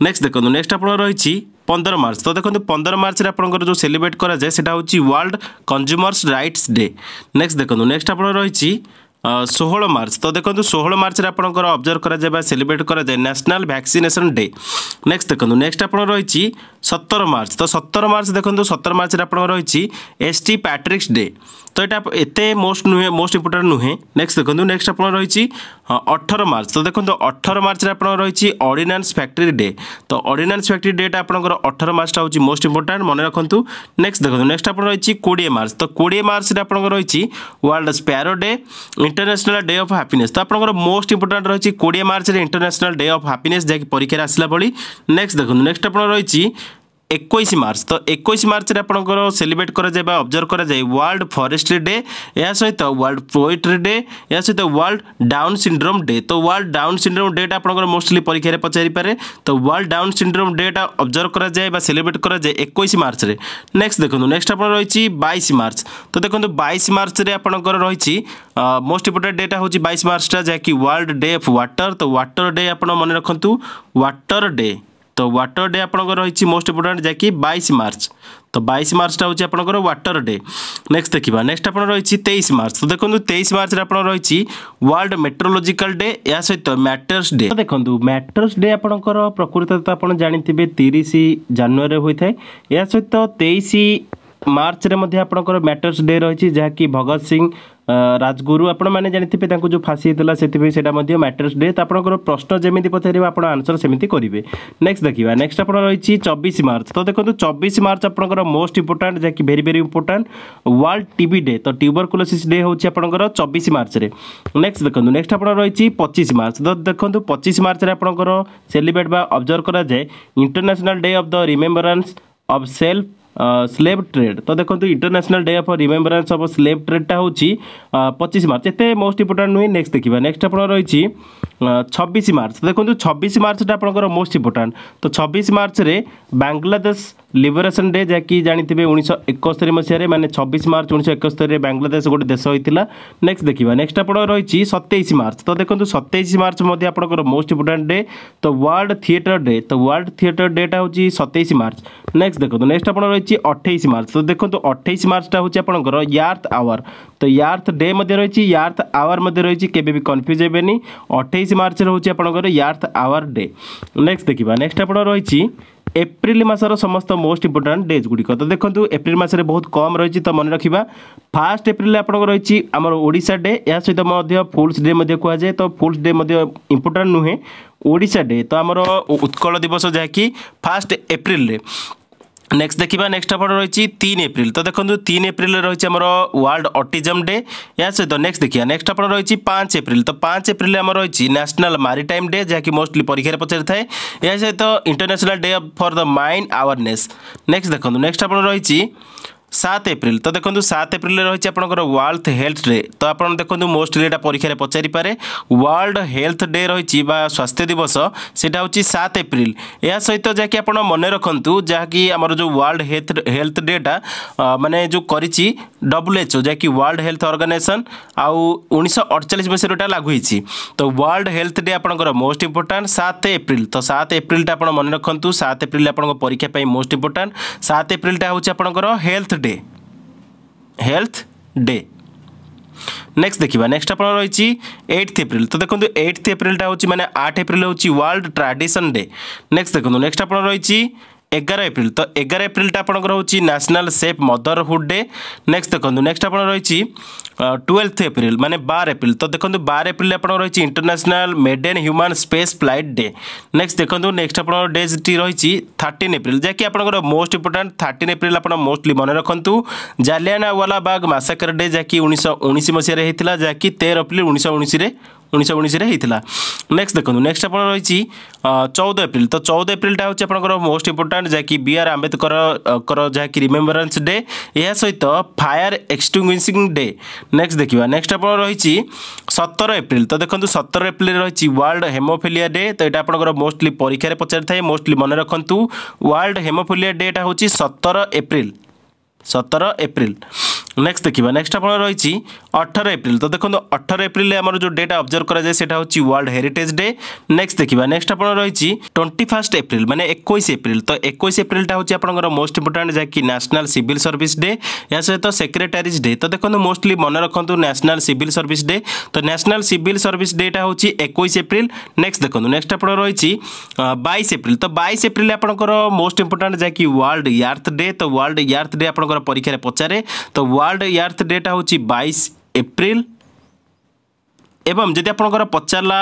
ନେକ୍ସଟ ଦେଖନ୍ତୁ ନେକ୍ସଟ ଆପଣ ରହିଛି ପନ୍ଦର ମାର୍ଚ୍ଚ ତ ଦେଖନ୍ତୁ ପନ୍ଦର ମାର୍ଚ୍ଚରେ ଆପଣଙ୍କର ଯେଉଁ ସେଲିବ୍ରେଟ୍ କରାଯାଏ ସେଇଟା ହେଉଛି world consumers rights day next ଦେଖନ୍ତୁ ନେକ୍ସଟ ଆପଣ ରହିଛି ষোহল মার্চ তো দেখুন ষোহল মার্চের আপনার অবজর্ভ করা যায় বা সেলিব্রেট করা যায় ন্যাশনাল ভ্যাকসিনেসন ডে নেক্সট দেখুন নেক্সট আপনার রয়েছে সতের মার্চ তো সতের মার্চ দেখুন সতের মার্চের আপনার রয়েছে এসটি প্যাট্রিক্স ডে তো এটা এতে মোস্ট নুহে মোস্ট ইম্পর্টাট নুহে নেক্সট দেখুন নেক্সট আপনার রয়েছে অঠর মার্চ তো দেখুন অঠর মার্চের আপনার রয়েছে অর্ডিনান্স ফ্যাক্টরি ডে তো অর্ডিনান্স ফ্যাক্টরি ডেটা আপনার অঠর মার্চটা হচ্ছে মোস্ট ইম্পর্টাট মনে রাখতু নেক্সট দেখুন নেক্সট আপনার রয়েছে কোড়িয়ে মার্চ তো কোড়িয়ে মার্চরে আপনার রয়েছে world sparrow day international day of happiness তো আপনার মোস্ট ইম্পর্টাট রয়েছে কোড়িয়ে মার্চের ইন্টারন্যাশনাল ডে অফ হ্যাপিনেস যা কি পরীক্ষায় আসলা ভি নেক্সট দেখুন নেক্সট আপনার রয়েছে একৈশ মার্চ তো একৈশ মার্চরে আপনার সেলিব্রেট করা যায় বা অবজর্ভ করা যায় ওয়ার্ল্ড ফরেস্ট্রি ডে এর সহ ওয়ার্ল্ড পোয়েট্রি ডে এর সহ ওয়ার্ল্ড ডাউন সিন্ড্রোম ডে তো ওয়ার্ল্ড ডাউন সিন্ড্রোম ডেটা আপনার মোস্টলি পরীক্ষার পচারিপারে তো ওয়ার্ল্ড ডাউন সিন্ড্রোম ডেটা অবজর্ভ করা যায় বা সেলিব্রেট করা যায় একৈশ মার্চরে নেক্সট দেখুন নেক্সট আপনার রয়েছে বাইশ মার্চ তো দেখুন বাইশ মার্চরে আপনার রয়েছে মোস্ট ইম্পর্টাট ডেটা হচ্ছে বাইশ মার্চটা যা কি ওয়ার্ল্ড ডে অফ ওয়াটর তো ওয়াটর ডে আপনার মনে রাখতু ওয়াটর ডে তো ୱାଟର ଡେ ଆପଣଙ୍କର ରହିଛି ମୋଷ୍ଟ ଇମ୍ପୋର୍ଟାଣ୍ଟ ଯାହାକି ବାଇଶ ମାର୍ଚ୍ଚ ତ ବାଇଶ ମାର୍ଚ୍ଚଟା ହେଉଛି ଆପଣଙ୍କର ୱାଟର ଡେ ନେକ୍ସଟ ଦେଖିବା ନେକ୍ସଟ ଆପଣ ରହିଛି ତେଇଶ ମାର୍ଚ୍ଚ ତ ଦେଖନ୍ତୁ ତେଇଶ ମାର୍ଚ୍ଚରେ ଆପଣ ରହିଛି ୱାର୍ଲଡ ମେଟ୍ରୋଲୋଜିକାଲ ଡେ ଏହା ସହିତ ମ୍ୟାଟର୍ସ ଡେ ଦେଖନ୍ତୁ ମ୍ୟାଟର୍ସ ଡେ ଆପଣଙ୍କର ପ୍ରକୃତରେ ତ ଆପଣ ଜାଣିଥିବେ ତିରିଶ ଜାନୁଆରୀରେ ହୋଇଥାଏ ଏହା ସହିତ ତେଇଶ ମାର୍ଚ୍ଚରେ ମଧ୍ୟ ଆପଣଙ୍କର ମ୍ୟାଟର୍ସ ଡେ ରହିଛି ଯାହାକି ଭଗତ ସିଂ ରାଜଗୁରୁ ଆପଣମାନେ ଜାଣିଥିବେ ତାଙ୍କୁ ଯେଉଁ ଫାଶୀ ହେଇଥିଲା ସେଥିପାଇଁ ସେଇଟା ମଧ୍ୟ ମ୍ୟାଟର୍ସ ଡେ ଆପଣଙ୍କର ପ୍ରଶ୍ନ ଯେମିତି ପଚାରିବେ ଆପଣ ଆନ୍ସର୍ ସେମିତି କରିବେ ନେକ୍ସଟ୍ ଦେଖିବା ନେକ୍ସଟ୍ ଆପଣ ରହିଛି ଚବିଶ ମାର୍ଚ୍ଚ ତ ଦେଖନ୍ତୁ ଚବିଶ ମାର୍ଚ୍ଚ ଆପଣଙ୍କର ମୋଷ୍ଟ ଇମ୍ପୋର୍ଟାଣ୍ଟ ଯାହାକି very very important world TB day ତ ଟ୍ୟୁବରକୁଲୋସିସ୍ ଡେ ହେଉଛି ଆପଣଙ୍କର ଚବିଶ ମାର୍ଚ୍ଚରେ ନେକ୍ସଟ୍ ଦେଖନ୍ତୁ ନେକ୍ସଟ୍ ଆପଣ ରହିଛି ପଚିଶ ମାର୍ଚ୍ଚ ତ ଦେଖନ୍ତୁ ପଚିଶ ମାର୍ଚ୍ଚରେ ଆପଣଙ୍କର ସେଲିବ୍ରେଟ୍ ବା ଅବଜର୍ଭ କରାଯାଏ international day of the remembrance of self slave trade ତ ଦେଖନ୍ତୁ international day of remembrance of slave ଟ୍ରେଡ୍ଟା ହେଉଛି ପଚିଶ ମାର୍ଚ୍ଚ ଏତେ ମୋଷ୍ଟ ଇମ୍ପୋର୍ଟାଣ୍ଟ ନୁହେଁ ନେକ୍ସଟ ଦେଖିବା ନେକ୍ସଟ ଆପଣ ରହିଛି ଛବିଶ ମାର୍ଚ୍ଚ ଦେଖନ୍ତୁ ଛବିଶ ମାର୍ଚ୍ଚଟା ଆପଣଙ୍କର ମୋଷ୍ଟ ଇମ୍ପୋର୍ଟାଣ୍ଟ ତ ଛବିଶ ମାର୍ଚ୍ଚରେ ବାଂଲାଦେଶ ଲିବରେସନ୍ ଡେ ଯାହାକି ଜାଣିଥିବେ ଉଣେଇଶହ ଏକସ୍ତରୀ ମସିହାରେ ମାନେ ଛବିଶ ମାର୍ଚ୍ଚ ଉଣେଇଶହ ଏକସ୍ତରୀରେ ବାଂଲାଦେଶ ଗୋଟେ ଦେଶ ହୋଇଥିଲା ନେକ୍ସଟ ଦେଖିବା ନେକ୍ସଟ ଆପଣ ରହିଛି ସତେଇଶ ମାର୍ଚ୍ଚ ତ ଦେଖନ୍ତୁ ସତେଇଶ ମାର୍ଚ୍ଚ ମଧ୍ୟ ଆପଣଙ୍କର ମୋଷ୍ଟ ଇମ୍ପୋର୍ଟାଣ୍ଟ ଡେ ତ ୱାର୍ଲଡ ଥିଏଟର ଡେ ତ ୱାର୍ଲଡ ଥିଏଟର ଡେଟା ହେଉଛି ସତେଇଶ ମାର୍ଚ୍ଚ ନେକ୍ସଟ ଦେଖନ୍ତୁ ନେକ୍ସଟ ଆପଣ ରହିଛି রয়েছে অঠেইশ মার্চ তো দেখুন অঠেইশ মার্চটা হচ্ছে আপনার ইয়ার্থ আওয়ার তো ইয়ার্থ ডে মধ্যে রয়েছে ইয়ার্থ আওয়ার মধ্যে রয়েছে কেবে বি কনফ্ୟୁଜ୍ ହେବେନି ଅଠେଇଶ ମାର୍ଚ୍ଚରେ ହେଉଛି ଆପଣଙ୍କର ୟାର୍ଥ ଆୱାର ଡେ ନେକ୍ସଟ ଦେଖିବା ନେକ୍ସଟ ଆପଣ ରହିଛି এপ্রিল মাসর সমস্ত মোস্ট ইম্পর্টাট ডেজ গুড়ি তো দেখুন এপ্রিল মাসের বহু কম রয়েছে তো মনে রাখা ফার্স্ট এপ্রিল আপনার রয়েছে আমার ওড়শা ডে এর সহ ফুলস ডে কুহযায় তো ফুলস ডে ইম্পর্টাট নুহে ওড়শা ডে তো আমার উৎকল দিবস যা কি ফার্স্ট এপ্রিল নেক্সট দেখিবা নেক্সট আপনার রয়েছে তিন এপ্রিল তো দেখুন তিন এপ্রিল রয়েছে আমার ওয়ার্ল্ড অটিজম ডে এর সহ নেক্সট দেখিয়া নেক্সট আপনার রয়েছে পাঁচ এপ্রিল তো পাঁচ এপ্রিল আমার রয়েছে ন্যাশনাল মারিটাইম ডে যা কি মোস্টলি পরীক্ষার পচারি থাকে এর সহ international day for the mind awareness next দেখুন নেক্সট আপনার রয়েছে সাত এপ্রিল তো দেখুন সাত এপ্রিল রয়েছে আপনার ওয়ার্ল্ড হেলথ ডে তো আপনার দেখুন মোস্টলি এটা পরীক্ষার পচারিপে ওয়ার্ল্ড হেলথ ডে রয়েছে বা স্বাস্থ্য দিবস সেটা হচ্ছে সাত এপ্রিল এ সহিত যাকি আপনার মনে রাখতু যাকি আমার যে ওয়ার্ল্ড হেলথ হেলথ ডেটা মানে যে করেছি ডব্লুএচও যাকি ওয়ার্ল্ড হেলথ অর্গানাইজেসন আউ উনিশশো অড়চাশ মশায় এটা লাগু হয়েছি তো ওয়ার্ল্ড হেলথ ডে আপনার মোস্ট ইম্পর্টাট সাত এপ্রিল তো সাত এপ্রিলটা আপনার মনে রাখতু সাত এপ্রিল আপনার পরীক্ষা মোস্ট ইম্পর্টাট সাত এপ্রিলটা হচ্ছে আপনার health day health day next দেখিবা নেক্সট আপনার রয়েছে এইট এপ্রিল তো দেখুন এইট এপ্রিলটা হচ্ছে মানে আট এপ্রিল হচ্ছে ওয়ার্ল্ড ট্রাডিশন ডে নেক্সট দেখুন নেক্সট আপনার রয়েছে ଏଗାର ଏପ୍ରିଲ ତ ଏଗାର ଏପ୍ରିଲଟା ଆପଣଙ୍କର ହେଉଛି national safe motherhood day next ଦେଖନ୍ତୁ ନେକ୍ସଟ ଆପଣ ରହିଛି ଟୁଏଲ୍ଥ ଏପ୍ରିଲ ମାନେ ବାର ଏପ୍ରିଲ ତ ଦେଖନ୍ତୁ ବାର ଏପ୍ରିଲ ଆପଣ ରହିଛି international maiden human space flight day next ଦେଖନ୍ତୁ ନେକ୍ସଟ ଆପଣଙ୍କର ଡେଟି ରହିଛି ଥାର୍ଟିନ୍ ଏପ୍ରିଲ ଯାହାକି ଆପଣଙ୍କର ମୋଷ୍ଟ ଇମ୍ପୋର୍ଟାଣ୍ଟ ଥାର୍ଟିନ୍ ଏପ୍ରିଲ ଆପଣ ମୋଷ୍ଟଲି ମନେ ରଖନ୍ତୁ ଜାଲିଆନାୱାଲା ବାଗ୍ ମାସାକର ଡେ ଯାହାକି ଉଣେଇଶହ ଉଣେଇଶ ମସିହାରେ ହେଇଥିଲା ଯାହାକି ତେର ଏପ୍ରିଲ ଉଣେଇଶହ ଉଣେଇଶରେ ଉଣେଇଶହ ଉଣେଇଶରେ ହେଇଥିଲା ନେକ୍ସଟ ଦେଖନ୍ତୁ ନେକ୍ସଟ ଆପଣ ରହିଛି ଚଉଦ ଏପ୍ରିଲ ତ ଚଉଦ ଏପ୍ରିଲଟା ହେଉଛି ଆପଣଙ୍କର ମୋଷ୍ଟ ଇମ୍ପୋର୍ଟାଣ୍ଟ ଯାହାକି ବି ଆର୍ ଆମ୍ବେଦକରଙ୍କର ଯାହାକି ରିମେମ୍ବରାନ୍ସ ଡେ ଏହା ସହିତ ଫାୟାର ଏକ୍ସଟିଙ୍ଗୁଇସିଂ ଡେ ନେକ୍ସଟ ଦେଖିବା ନେକ୍ସଟ ଆପଣ ରହିଛି ସତର ଏପ୍ରିଲ ତ ଦେଖନ୍ତୁ ସତର ଏପ୍ରିଲରେ ରହିଛି ୱାର୍ଲଡ ହେମୋଫିଲିଆ ଡେ ତ ଏଇଟା ଆପଣଙ୍କର ମୋଷ୍ଟଲି ପରୀକ୍ଷାରେ ପଚାରିଥାଏ ମୋଷ୍ଟଲି ମନେ ରଖନ୍ତୁ ୱାର୍ଲଡ ହେମୋଫିଲିଆ ଡେଟା ହେଉଛି ସତର ଏପ୍ରିଲ ସତର ଏପ୍ରିଲ নেক্সট দেখবা নেক্সট আপনার রয়েছে অঠর এপ্রিল তো দেখুন অঠর এপ্রিল আমার যে ডেটা অবজর্ভ করা যায় সেটা হচ্ছে ওয়ার্ল্ড হেরিটেজ ডে নেক্সট দেখবা নেক্সট আপনার রয়েছে টোয়েন্টি ফার্স্ট এপ্রিল মানে একুশ এপ্রিল তো একুশ এপ্রিলটা হচ্ছে আপনার মোস্ট ইম্পর্টাট যা কি ন্যাশনাল সিভিল সর্ভিস ডে ଏହା ସହିତ ସେକ୍ରେଟାରିଜ୍ ଡେ ତ ଦେଖନ୍ତୁ ମୋଷ୍ଟଲି ମନେ ରଖନ୍ତୁ ନ୍ୟାସନାଲ୍ ସିଭିଲ୍ ସର୍ଭିସ୍ ଡେ ତ ନ୍ୟାସନାଲ୍ ସିଭିଲ୍ ସର୍ଭିସ୍ ଡେଟା ହେଉଛି ଏକୋଇଶ ଏପ୍ରିଲ ନେକ୍ସଟ ଦେଖନ୍ତୁ ନେକ୍ସଟ ଆପଣ ରହିଛି ବାଇଶ ଏପ୍ରିଲ ତ ବାଇଶ ଏପ୍ରିଲ ଆପଣଙ୍କର ମୋଷ୍ଟ ଇମ୍ପୋର୍ଟାଣ୍ଟ ଯାହାକି ୱାର୍ଲଡ ୟାର୍ଥ ଡେ ତ ୱାର୍ଲଡ ୟାର୍ଥ ଡେ ଆପଣଙ୍କର ପରୀକ୍ଷାରେ ପଚାରେ ତ ୱାର୍ଲଡ ୟାର୍ଥ ଡେଟା ହେଉଛି ବାଇଶ ଏପ୍ରିଲ ଏବଂ ଯଦି ଆପଣଙ୍କର ପଚାରିଲା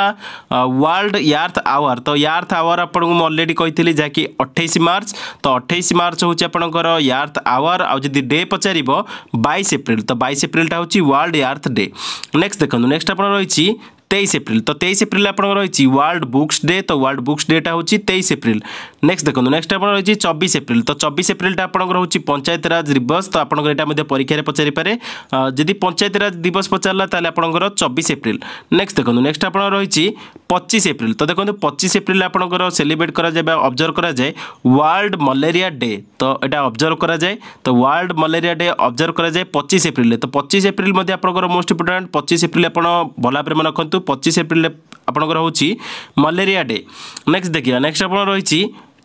ୱାର୍ଲଡ ୟାର୍ଥ ଆୱାର ତ ୟାର୍ଥ ଆୱାର ଆପଣଙ୍କୁ ମୁଁ ଅଲରେଡ଼ି କହିଥିଲି ଯାହାକି ଅଠେଇଶ ମାର୍ଚ୍ଚ ତ ଅଠେଇଶ ମାର୍ଚ୍ଚ ହେଉଛି ଆପଣଙ୍କର ୟାର୍ଥ ଆୱାର ଆଉ ଯଦି ଡେ ପଚାରିବ ବାଇଶ ଏପ୍ରିଲ ତ ବାଇଶ ଏପ୍ରିଲଟା ହେଉଛି ୱାର୍ଲଡ ୟାର୍ଥ ଡେ ନେକ୍ସଟ ଦେଖନ୍ତୁ ନେକ୍ସଟ ଆପଣ ରହିଛି ତେଇଶ ଏପ୍ରିଲ ତ ତେଇଶ ଏପ୍ରିଲ ଆପଣଙ୍କର ରହିଛି ୱାର୍ଲଡ ବୁକ୍ସ ଡେ ତ ୱାର୍ଲଡ ବୁକ୍ସ ଡେଟା ହେଉଛି ତେଇଶ ଏପ୍ରିଲ নেক্সট দেখুন নেক্সট আপনার রয়েছে চব্বিশ এপ্রিল তো চব্বিশ এপ্রিলটা আপনার হচ্ছে পঞ্চায়েতরাজ দিবস তো আপনার এটা পরীক্ষায় পচারিপারে যদি পঞ্চায়েতরাজ দিবস পচারা তাহলে আপনার চব্বিশ এপ্রিল নেক্সট দেখুন নেক্সট আপনার রয়েছে পঁচিশ এপ্রিল তো দেখুন পঁচিশ এপ্রিল আপনার সেলিব্রেট করা যায় বা অবজর্ভ করা যায় ওয়ার্ল্ড ম্যালেরিয়া ডে তো এটা অবজর্ভ করা যায় তো ওয়ার্ল্ড ম্যালেরিয়া ডে অবজর্ভ করা যায় পঁচিশ এপ্রিলে তো পঁচিশ এপ্রিল মধ্যে আপনার মোস্ট ইম্পর্টাট পঁচিশ এপ্রিল আপনার ভাল ভাবে মনে রাখতু পঁচিশ এপ্রিল আপনার হচ্ছে ম্যালেরিয়া ডে নেক্সট দেখিবা নেক্সট আপনার রয়েছে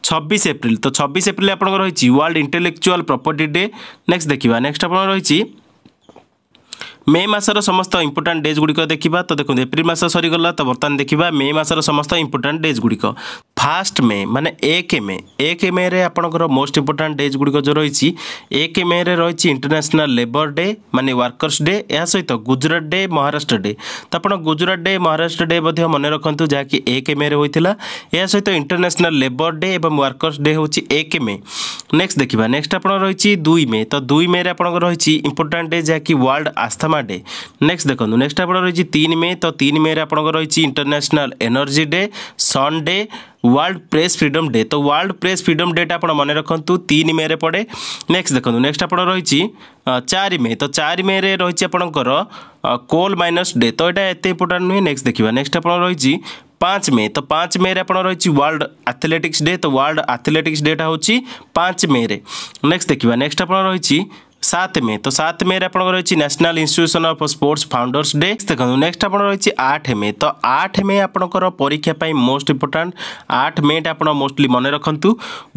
ଛବିଶ ଏପ୍ରିଲ ତ ଛବିଶ ଏପ୍ରିଲ ଆପଣଙ୍କର ରହିଛି world intellectual property day next ଦେଖିବା ନେକ୍ସଟ ଆପଣଙ୍କର ରହିଛି মে মাসর সমস্ত ইম্পর্টাট ডেজ গুড়ি দেখা তো দেখুন এপ্রিল মাস সরিগলা তো বর্তমানে দেখা মে মাসর সমস্ত ইম্পর্টাট ডেজ গুড়ি ফার্স্ট মে মানে এক মে এক মে রে আপনার মোস্ট ইম্পর্টাট ডেজ গুড়ি যে রয়েছে এক মে রে রয়েছে ইন্টারন্যাশনাল লেবর ডে মানে ওয়ার্কর্স ডে এর সহ গুজরাট ডে মহারাষ্ট্র ডে তো আপনার গুজরাট ডে মহারাষ্ট্র ডে মধ্যে মনে রাখতু যা কি এক মে রে হয়েছিল এর সহ ইন্টারন্যাশনাল লেবর ডে এবং ওয়ার্কর্স ডে হচ্ছে এক মে নেক্সট দেখা নেক্সট আপনার রয়েছে দুই মে তো দুই মে রে আপনার রয়েছে ইম্পর্টাট ডে যা কি ওয়ার্ল্ড আস্থা ଆସ୍ଥାମା ଡେ ନେକ୍ସଟ ଦେଖନ୍ତୁ ନେକ୍ସଟ ଆପଣ ରହିଛି ତିନି ମେ ତ ତିନି ମେରେ ଆପଣଙ୍କର ରହିଛି international energy day sun day world press freedom day তো ওয়ার্ল্ড প্রেস ফ্রিডম ডেটা আপনার মনে রাখতু তিন মেরে পড়ে নেক্সট দেখুন নেক্সট আপনার রয়েছে চারি মে তো চারি মে রয়েছে আপনার কোল মাইনস ডে তো এটা এত ইম্পর্টাট নুহে নেক্সট দেখা নেক্সট আপনার রয়েছে পাঁচ মে তো পাঁচ মে আপনার রয়েছে ওয়ার্ল্ড আথলেটিক্স ডে তো ওয়ার্ল্ড আথলেটিক্স ডেটা হচ্ছে পাঁচ মে নেক্সট দেখা নেক্সট আপনার রয়েছে সাত মে তো সাত মে আপনার রয়েছে national institution of sports founders day দেখুন নেক্সট আপনার রয়েছে আট মে তো আট মে আপনার পরীক্ষা পাই মোস্ট ইম্পর্টাট আট মেটা আপনার মোস্টলি মনে রাখতু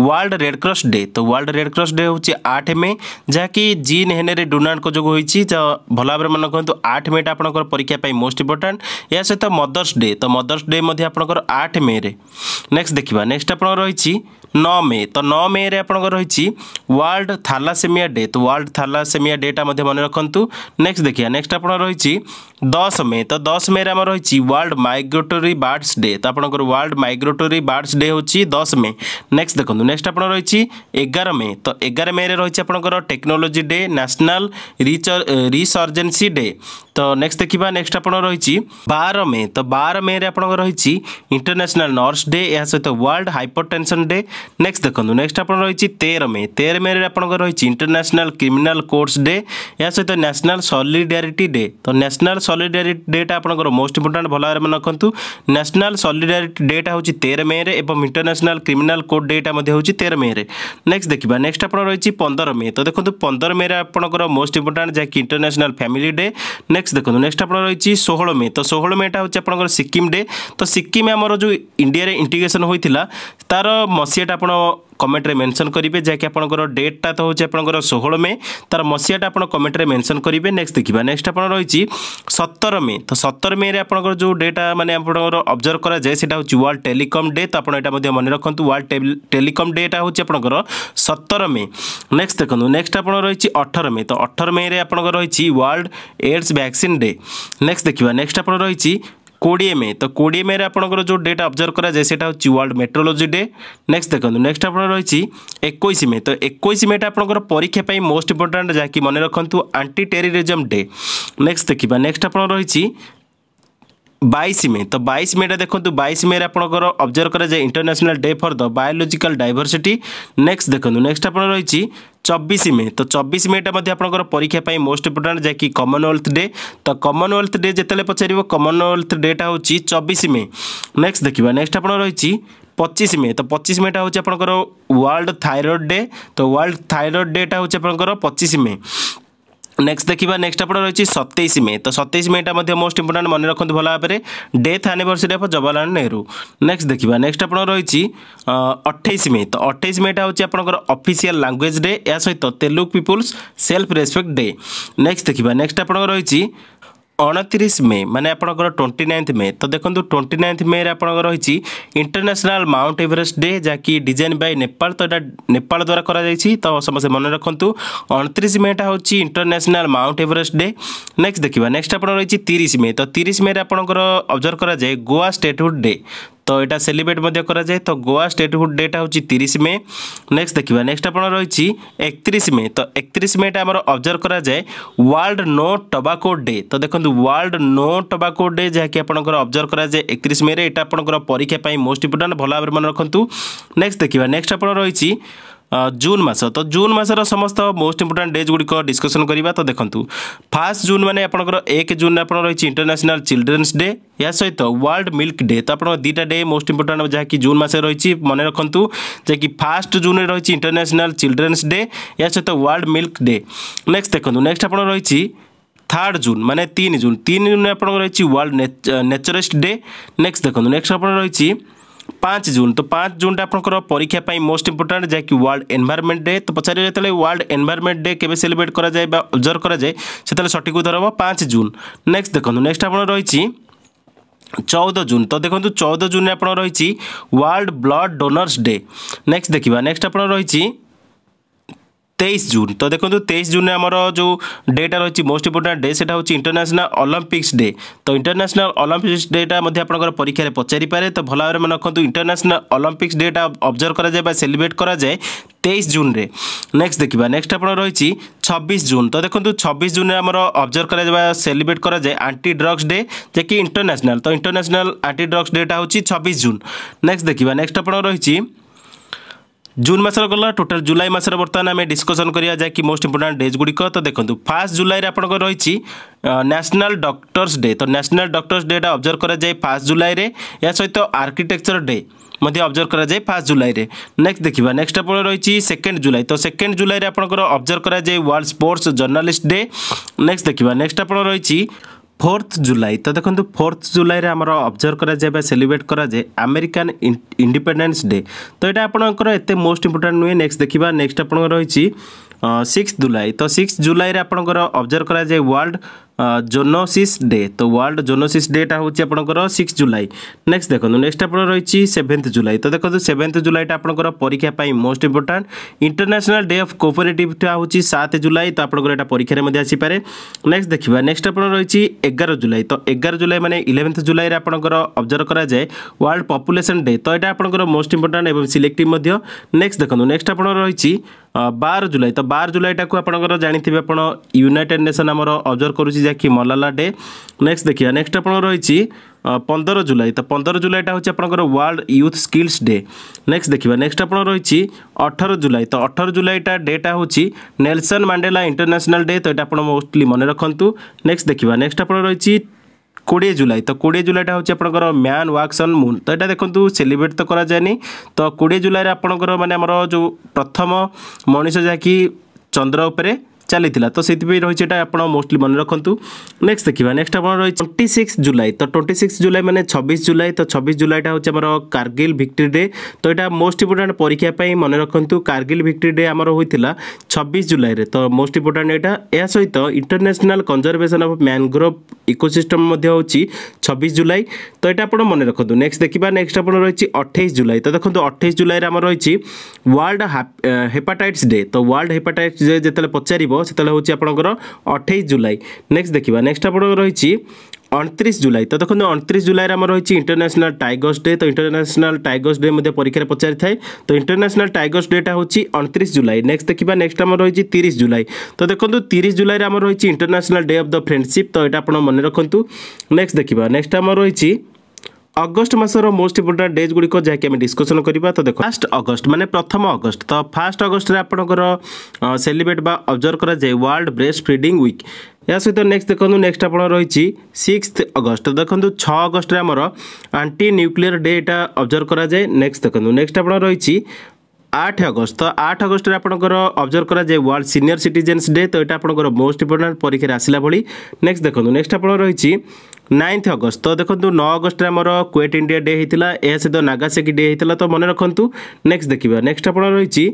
ওয়ার্ল্ড রেডক্রস ডে তো ওয়ার্ল্ড রেডক্রস ডে হচ্ছে আট মে যা কি জিন হেনেরি ডোনাল্ডଙ୍କ ଯୋଗୁଁ ହୋଇଛି ତ ଭଲ ଭାବରେ ମନେ ରଖନ୍ତୁ ଆଠ ମେଟା ଆପଣଙ୍କର ପରୀକ୍ଷା ପାଇଁ ମୋଷ୍ଟ ଇମ୍ପୋର୍ଟାଣ୍ଟ ଏହା ସହିତ ମଦର୍ସ ଡେ ତ ମଦର୍ସ ଡେ ମଧ୍ୟ ଆପଣଙ୍କର ଆଠ ମେରେ ନେକ୍ସଟ ଦେଖିବା ନେକ୍ସଟ ଆପଣଙ୍କର ରହିଛି ନଅ ମେ ତ ନଅ ମେରେ ଆପଣଙ୍କର ରହିଛି ୱାର୍ଲଡ ଥାଲାସେମିଆ ଡେ ତ ୱାର୍ଲଡ ଥାଲାସେମିଆ ଡେଟା ମଧ୍ୟ ମନେ ରଖନ୍ତୁ ନେକ୍ସଟ ଦେଖିବା ନେକ୍ସଟ ଆପଣ ରହିଛି ଦଶ ମେ ତ ଦଶ ମେରେ ଆମର ରହିଛି ୱାର୍ଲଡ ମାଇଗ୍ରେଟୋରୀ ବାର୍ଡସ୍ ଡେ ତ ଆପଣଙ୍କର ୱାର୍ଲଡ ମାଇଗ୍ରେଟୋରୀ ବାର୍ଡସ୍ ଡେ ହେଉଛି ଦଶ ମେ ନେକ୍ସଟ ଦେଖନ୍ତୁ ନେକ୍ସଟ ଆପଣ ରହିଛି ଏଗାର ମେ ତ ଏଗାର ମେରେ ରହିଛି ଆପଣଙ୍କର technology day national resurgence day ତ ନେକ୍ସଟ ଦେଖିବା ନେକ୍ସଟ ଆପଣଙ୍କର ରହିଛି ବାର ମେ ତ ବାର ମେରେ ଆପଣଙ୍କର ରହିଛି ଇଣ୍ଟରନ୍ୟାସନାଲ ନର୍ସ ଡେ ଏହା ସହିତ world hypertension day next ଦେଖନ୍ତୁ ନେକ୍ସଟ ଆପଣଙ୍କର ରହିଛି ତେର ମେ ତେର ମେରେ ଆପଣଙ୍କର ରହିଛି ଇଣ୍ଟରନ୍ୟାସନାଲ କ୍ରିମିନାଲ କୋର୍ଟସ୍ ଡେ ଏହା ସହିତ ନ୍ୟାସନାଲ ସଲିଡାରିଟି ଡେ ତ ନ୍ୟାସନାଲ ସଲିଡାରିଟି ଡେଟା ଆପଣଙ୍କର ମୋଷ୍ଟ ଇମ୍ପୋର୍ଟାଣ୍ଟ ଭଲ ଭାବରେ ମନେ ରଖନ୍ତୁ ନ୍ୟାସନାଲ ସଲିଡାରିଟି ଡେଟା ହେଉଛି ତେର ମେରେ ଏବଂ ଇଣ୍ଟରନ୍ୟାସନାଲ କ୍ରିମିନାଲ କୋର୍ଟ ଡେଟା ମଧ୍ୟ ହେଉଛି ତେର ମେରେ ନେକ୍ସଟ ଦେଖିବା ନେକ୍ସଟ ଆପଣଙ୍କର ରହିଛି ପନ୍ଦର ମେ ତ ଦେଖନ୍ତୁ ପନ୍ଦର ମେରେ ଆପଣଙ୍କର ମୋଷ୍ଟ ଇମ୍ପୋର୍ଟାଣ୍ଟ ଯାହାକି international family day next next দেখুন নেক্সট আপনার রয়েছে ষোহল মে তো ষোহল মেটা হচ্ছে আপনার সিকিম ডে তো সিকিম আমার যে ইন্ডিয়ার ইন্টিগ্রেসন হয়েছিল তার মସିହାটা আপনার কমেন্টরে মেনশন করবে যাকি আপনার ডেটটা তো হচ্ছে আপনার ষোহল মে তার মশিয়াটা আপনার কমেন্টরে মেনশন করবে নেক্সট দেখবা নেক্সট আপনার রয়েছে সতর মে তো সতর মে আপনার যে ডেটা মানে আপনার অবজর্ভ করা যায় সেটা হচ্ছে ওয়ার্ল্ড টেলিকম ডে তো আপনার এটা মনে রাখতু ওয়ার্ল্ড টেলিকম ডেটা হচ্ছে আপনার সতর মে নেক্সট দেখুন নেক্সট আপনার রয়েছে অঠর মে তো অঠর মে আপনার রয়েছে world AIDS vaccine day next দেখবা নেক্সট আপনার রয়েছে কোড়িয়ে মে তো কোড়িয়ে মে আপনার যে ডেট অবজর্ভ করা যায় সেটা হচ্ছে ওয়ার্ল্ড মেট্রোলোজি ডে নেক্সট দেখুন নেক্সট আপনার রয়েছে একুশ মে তো একুশ মেটা আপনার পরীক্ষা পাই মোস্ট ইম্পর্টাট যা কি মনে রাখতু আন্টি টেরিজম ডে নেক্সট দেখা নেক্সট আপনার রয়েছে বাইশ মে তো বাইশ মেটা দেখুন বাইশ মে আপনার অবজর্ভ করা যায় international day for the biological diversity next দেখুন নেক্সট আপনার রয়েছে ଚବିଶ ମେ ତ ଚବିଶ ମେଟା ମଧ୍ୟ ଆପଣଙ୍କର ପରୀକ୍ଷା ପାଇଁ ମୋଷ୍ଟ ଇମ୍ପୋର୍ଟାଣ୍ଟ ଯାହାକି କମନୱେଲ୍ଥ ଡେ ତ କମନୱେଲ୍ଥ ଡେ ଯେତେବେଳେ ପଚାରିବ କମନୱେଲ୍ଥ ଡେଟା ହେଉଛି ଚବିଶ ମେ ନେକ୍ସଟ ଦେଖିବା ନେକ୍ସଟ ଆପଣ ରହିଛି ପଚିଶ ମେ ତ ପଚିଶ ମେଟା ହେଉଛି ଆପଣଙ୍କର ୱାର୍ଲଡ଼ ଥାଇରଏଡ଼ ଡେ ତ ୱାର୍ଲଡ଼ ଥାଇରଏଡ଼ ଡେଟା ହେଉଛି ଆପଣଙ୍କର ପଚିଶ ମେ নেক্সট দেখিবা নেক্সট আপনার রয়েছে সতেইশ মে তো সতেইশ মেটা মধ্যে মোস্ট ইম্পর্টাট মনে রাখুন ভালো ভাবে death anniversary of Jawaharlal Nehru next দেখিবা নেক্সট আপনার রয়েছে অঠেইশ মে তো অঠেইশ মেটা হচ্ছে আপনার অফিসিয়াল ল্যাঙ্গুয়েজ ডে এর সহ Telugu people's self respect day next দেখিবা নেক্সট আপনার রয়েছে ଅଣତିରିଶ ମେ ମାନେ ଆପଣଙ୍କର ଟ୍ୱେଣ୍ଟି ନାଇନ୍ଥ ମେ ତ ଦେଖନ୍ତୁ ଟ୍ୱେଣ୍ଟି ନାଇନ୍ଥ ମେରେ ଆପଣଙ୍କର ରହିଛି ଇଣ୍ଟରନ୍ୟାସନାଲ୍ ମାଉଣ୍ଟ ଏଭରେଷ୍ଟ ଡେ ଯାହାକି ଡିଜାଇନ୍ ବାଇ ନେପାଳ ତ ଏଇଟା ନେପାଳ ଦ୍ୱାରା କରାଯାଇଛି ତ ସମସ୍ତେ ମନେ ରଖନ୍ତୁ ଅଣତିରିଶ ମେଟା ହେଉଛି international Mount Everest day next ଦେଖିବା ନେକ୍ସଟ ଆପଣ ରହିଛି ତିରିଶ ମେ ତ ତିରିଶ ମେରେ ଆପଣଙ୍କର ଅବଜର୍ଭ କରାଯାଏ ଗୋଆ ଷ୍ଟେଟହୁଡ଼ ଡେ ତ তো এটা সেলিব্রেট ମଧ୍ୟ କରାଯାଏ ତ ଗୋଆ ଷ୍ଟେଟହୁଡ୍ ଡେଟା ହେଉଛି ତିରିଶ ମେ ନେକ୍ସଟ ଦେଖିବା ନେକ୍ସଟ ଆପଣ ରହିଛି একত্রিশ মে তো একত্রিশ মেটা আমার অবজর্ভ করা যায় ওয়ার্ল্ড নো টবাকো ডে তো দেখুন ওয়ার্ল্ড নো টবাকো ডে যা কি আপনার অবজর্ভ করা যায় একত্রিশ মে এটা আপনার পরীক্ষা পাই মোস্ট ইম্পর্টাট ভালো ভাবে মনে রাখুন নেক্সট দেখা নেক্সট আপনার রয়েছে জুন মাস তো জুন মাসর সমস্ত মোস্ট ইম্পর্টাট ডেজ গুড়ি ডিসকসন করা তো দেখুন ফার্স্ট জুন মানে আপনার এক জুন আপনার রয়েছে ইন্টরন্যাশনাল চিলড্রেন্স ডে ଏହା ସହିତ ୱାର୍ଲଡ ମିଲ୍କ ଡେ ତ ଆପଣଙ୍କ ଦୁଇଟା ଡେ ମୋଷ୍ଟ ଇମ୍ପୋର୍ଟାଣ୍ଟ ଯାହାକି ଜୁନ୍ ମାସରେ ରହିଛି ମନେ ରଖନ୍ତୁ ଯାହାକି ଫାର୍ଷ୍ଟ ଜୁନ୍ରେ ରହିଛି ଇଣ୍ଟରନ୍ୟାସନାଲ ଚିଲଡ୍ରେନ୍ସ ଡେ ଏହା ସହିତ ୱାର୍ଲଡ ମିଲ୍କ ଡେ ନେକ୍ସଟ ଦେଖନ୍ତୁ ନେକ୍ସଟ ଆପଣ ରହିଛି থার্ড জুন মানে তিন জুন তিন জুন আপনার রয়েছে ওয়ার্ল্ড নেচারিস্ট ডে নেক্সট দেখুন নেক্সট আপনার রয়েছে ପାଞ୍ଚ ଜୁନ୍ ତ ପାଞ୍ଚ ଜୁନ୍ଟା ଆପଣଙ୍କର ପରୀକ୍ଷା ପାଇଁ ମୋଷ୍ଟ ଇମ୍ପୋର୍ଟାଣ୍ଟ ଯାହାକି ୱାର୍ଲଡ ଏନଭାରମେଣ୍ଟ ଡେ ତ ପଚାରିବ ଯେତେବେଳେ ୱାର୍ଲଡ ଏନଭାରମେଣ୍ଟ ଡେ କେବେ ସେଲିବ୍ରେଟ୍ କରାଯାଏ ବା ଅବଜର୍ଭ କରାଯାଏ ସେତେବେଳେ ସଠିକ୍ ଉତ୍ତର ହେବ ପାଞ୍ଚ ଜୁନ୍ ନେକ୍ସଟ ଦେଖନ୍ତୁ ନେକ୍ସଟ ଆପଣ ରହିଛି চৌদ জুন তো দেখুন চৌদ জুনে আপনার রয়েছে world blood donors day next দেখিবা নেক্সট আপনার রয়েছে তেইশ জুন তো দেখুন তেইশ জুন আমার যে ডেটা রয়েছে মোস্ট ইম্পর্টাট ডে সেটা হচ্ছে ইন্টরন্যাশনাল অলিম্পিক্স ডে তো ইন্টরন্যাশনাল অলিম্পিক্স ডেটা আপনার পরীক্ষায় পচারিপরে তো ভালো ভাবে মনে রাখুন ইন্টরন্যাশনাল অলিম্পিক্স ডেটা অবজর্ভ করা যায় বা সেলিব্রেট করা যায় তেইশ জুন্রে নেক্সট দেখা নেক্সট আপনার রয়েছে ছবিশ জুন তো দেখুন ছবিশ জুন আমার অবজর্ভ করা বা সেলিব্রেট করা যায় আন্টি ড্রগ্স ডে যে কি ইন্টরন্যাশনাল তো ইন্টরন্যাশনাল আন্টি ড্রগ্স ডেটা হচ্ছে ছবিশ জুন নেক্সট দেখা নেক্সট আপনার রয়েছে জুন মাসের গলা টোটাল জুলাই মাসের বর্তমানে আমি ডিসকসন করা যায় কি মোস্ট ইম্পর্টাট ডেজ গুড়ি তো দেখুন ফার্স্ট জুলাইরে আপনার রয়েছে ন্যাশনাল ডক্টরস ডে তো ন্যাশনাল ডক্টর্স ডেটা অবজর্ভ করা যায় ফার্স্ট জুলাইরে এর সহিত আর্কিটেকচর ডে মধ্যে অবজর্ভ করা যায় ফার্স্ট জুলাইরে নেক্সট দেখিবা নেক্সট আপনার রয়েছে সেকেন্ড জুলাই তো সেকেন্ড জুলাইরে আপনার অবজর্ভ করা যায় world sports journalist day next দেখিবা নেক্সট আপনার রয়েছে ফোর্থ জুলাই তো দেখুন ফোর্থ জুলাইরে আমার অবজর্ভ করা যায় বা সেলিব্রেট করা যায় আমেরিকান ইন্ডিপেন্ডেন্স ডে তো এটা আপনার এতে মোস্ট ইম্পর্টাট নুহে নেক্সট দেখিবা নেক্সট আপনার রয়েছে সিক্স জুলাই তো সিক্স জুলাইরে আপনার অবজর্ভ করা যায় ওয়ার্ল্ড জোনোসিস ডে তো ওয়ার্ল্ড জোনোসিস ডেটা হচ্ছে আপনার সিক্স জুলাই নেক্সট দেখুন নেক্সট আপনার রয়েছে সেভেন্থ জুলাই তো দেখুন সেভেন্থ জুলাইটা আপনার পরীক্ষা পাই most important international day of কোপরেটিভটা হচ্ছে সাত জুলাই তো আপনার এটা পরীক্ষার মধ্যে আসিপারে নেক্সট দেখবা নেক্সট আপনার রয়েছে এগারো জুলাই তো এগারো জুলাই মানে ইলেভেন্থ জুলাই আপনার অবজর্ভ করা যায় ওয়ার্ল্ড পপুলেসন ডে তো এটা আপনার মোস্ট ইম্পর্টাট এবং সিলেক্টিভ মধ্য নেক্সট দেখুন নেক্সট আপনার রয়েছে বার জুলাই তো বার জুলাইটা আপনার জাঁথিবে আপনার ইউনাইটেড নেসন আমার অবজর্ভ করুছি যাকি মলালা ডে নেক্সট দেখিয়া নেক্সট আপনার রয়েছে পনেরো জুলাই তো পনেরো জুলাইটা হচ্ছে আপনার world youth skills day next দেখবা নেক্সট আপনার রয়েছে অঠর জুলাই তো অঠর জুলাইটা ডেটা হচ্ছে নেলসন ম্যান্ডেলা ইন্টারন্যাশনাল ডে তো এটা আপনার মোস্টলি মনে রাখতু নেক্সট দেখবা নেক্সট আপনার রয়েছে কোড়িয়ে জুলাই তো কোড়িয়ে জুলাইটা হচ্ছে আপনার ম্যান ওয়াক্স অন মুন তো এটা দেখুন সেলিব্রেট তো করা যায়নি তো কোড়িয়ে জুলাইরে আপনার মানে আমার যে প্রথম মানুষ যা কি চন্দ্র উপরে ଚାଲିଥିଲା ତ ସେଥିପାଇଁ ରହିଛି ଏଇଟା ଆପଣ ମୋଷ୍ଟଲି ମନେ ରଖନ୍ତୁ ନେକ୍ସଟ ଦେଖିବା ନେକ୍ସଟ ଆପଣ ରହିଛି ଟ୍ୱେଣ୍ଟି ସିକ୍ସ ଜୁଲାଇ ତ ଟ୍ୱେଣ୍ଟି ସିକ୍ସ ଜୁଲାଇ ମାନେ ଛବିଶ ଜୁଲାଇ ତ ଛବିଶ ଜୁଲାଇଟା ହେଉଛି ଆମର କାର୍ଗିଲ ଭିକ୍ଟ୍ରି ଡେ ତ ଏଇଟା ମୋଷ୍ଟ ଇମ୍ପୋର୍ଟାଣ୍ଟ ପରୀକ୍ଷା ପାଇଁ ମନେ ରଖନ୍ତୁ କାର୍ଗିଲ ଭିକ୍ଟ୍ରି ଡେ ଆମର ହୋଇଥିଲା ଛବିଶ ଜୁଲାଇରେ ତ ମୋଷ୍ଟ ଇମ୍ପୋର୍ଟାଣ୍ଟ ଏଇଟା ଏହା ସହିତ international conservation of mangrove ecosystem ମଧ୍ୟ ହେଉଛି ଛବିଶ ଜୁଲାଇ ତ ଏଇଟା ଆପଣ ମନେ ରଖନ୍ତୁ ନେକ୍ସଟ ଦେଖିବା ନେକ୍ସଟ ଆପଣ ରହିଛି ଅଠେଇଶ ଜୁଲାଇ ତ ଦେଖନ୍ତୁ ଅଠେଇଶ ଜୁଲାଇରେ ଆମର ରହିଛି ୱାର୍ଲଡ ହେପାଟାଇଟ୍ସ ଡେ ତ ୱାର୍ଲଡ ହେପାଟାଇଟ୍ସ ଡେ ଯେତେବେଳେ ପଚାରିବ সেতবে হচ্ছে আপনার অঠেইশ জুলাই নেক্সট দেখা নেক্সট আপনার রয়েছে অণত্রিশ জুলাই তো দেখুন অণত্রিশ জুলাই আমার রয়েছে ইন্টারন্যাশনাল টাইগর্স ডে তো ইন্টারন্যাশনাল টাইগর্স ডে মধ্যে পরীক্ষায় পচারি থাকে তো ইন্টারন্যাশনাল টাইগর্স ডেটা হচ্ছে অণত্রিশ জুলাই নেক্সট দেখা নেক্সট আমার রয়েছে তিরিশ জুলাই তো দেখুন তিরিশ জুলাই আমার রয়েছে international day of the friendship তো এটা আপনার মনে রাখতু নেক্সট দেখা নেক্সট আমার রয়েছে ଅଗଷ୍ଟ ମାସର ମୋଷ୍ଟ ଇମ୍ପୋର୍ଟାଣ୍ଟ ଡେଜ୍ ଗୁଡ଼ିକ ଯାହାକି ଆମେ ଡିସ୍କସନ୍ କରିବା ତ ଦେଖ ଫାଷ୍ଟ ଅଗଷ୍ଟ ମାନେ ପ୍ରଥମ ଅଗଷ୍ଟ ତ ଫାଷ୍ଟ ଅଗଷ୍ଟରେ ଆପଣଙ୍କର ସେଲିବ୍ରେଟ୍ ବା ଅବଜର୍ଭ କରାଯାଏ ୱାର୍ଲଡ ବ୍ରେଷ୍ଟ ଫିଡ଼ିଂ ୱିକ୍ ଏହା ସହିତ ନେକ୍ସଟ ଦେଖନ୍ତୁ ନେକ୍ସଟ ଆପଣ ରହିଛି ସିକ୍ସଥ ଅଗଷ୍ଟ ଦେଖନ୍ତୁ ଛଅ ଅଗଷ୍ଟରେ ଆମର ଆଣ୍ଟି ନ୍ୟୁକ୍ଲିୟର ଡେ ଏଇଟା ଅବଜର୍ଭ କରାଯାଏ ନେକ୍ସଟ ଦେଖନ୍ତୁ ନେକ୍ସଟ ଆପଣ ରହିଛି আট অগস্ট আট অগস্টে আপনার অবজর্ভ করা যায় ওয়ার্ল্ড সিনিয়র সিটিজেন্স ডে তো এটা আপনার মোস্ট ইম্পর্টাট পরীক্ষার আসলা ভাই নেক্সট দেখুন নেক্সট আপনার রয়েছে নাইন্থ অগস্ট তো দেখুন নଅ অগଷ୍ଟରେ ଆମର କ୍ୱେଟ୍ ଇଣ୍ଡିଆ ଡେ ହେଇଥିଲା ଏହା ସହିତ ନାଗାସେକି ଡେ ହେଇଥିଲା ତ ମନେ ରଖନ୍ତୁ ନେକ୍ସଟ ଦେଖିବା ନେକ୍ସଟ ଆପଣ ରହିଛି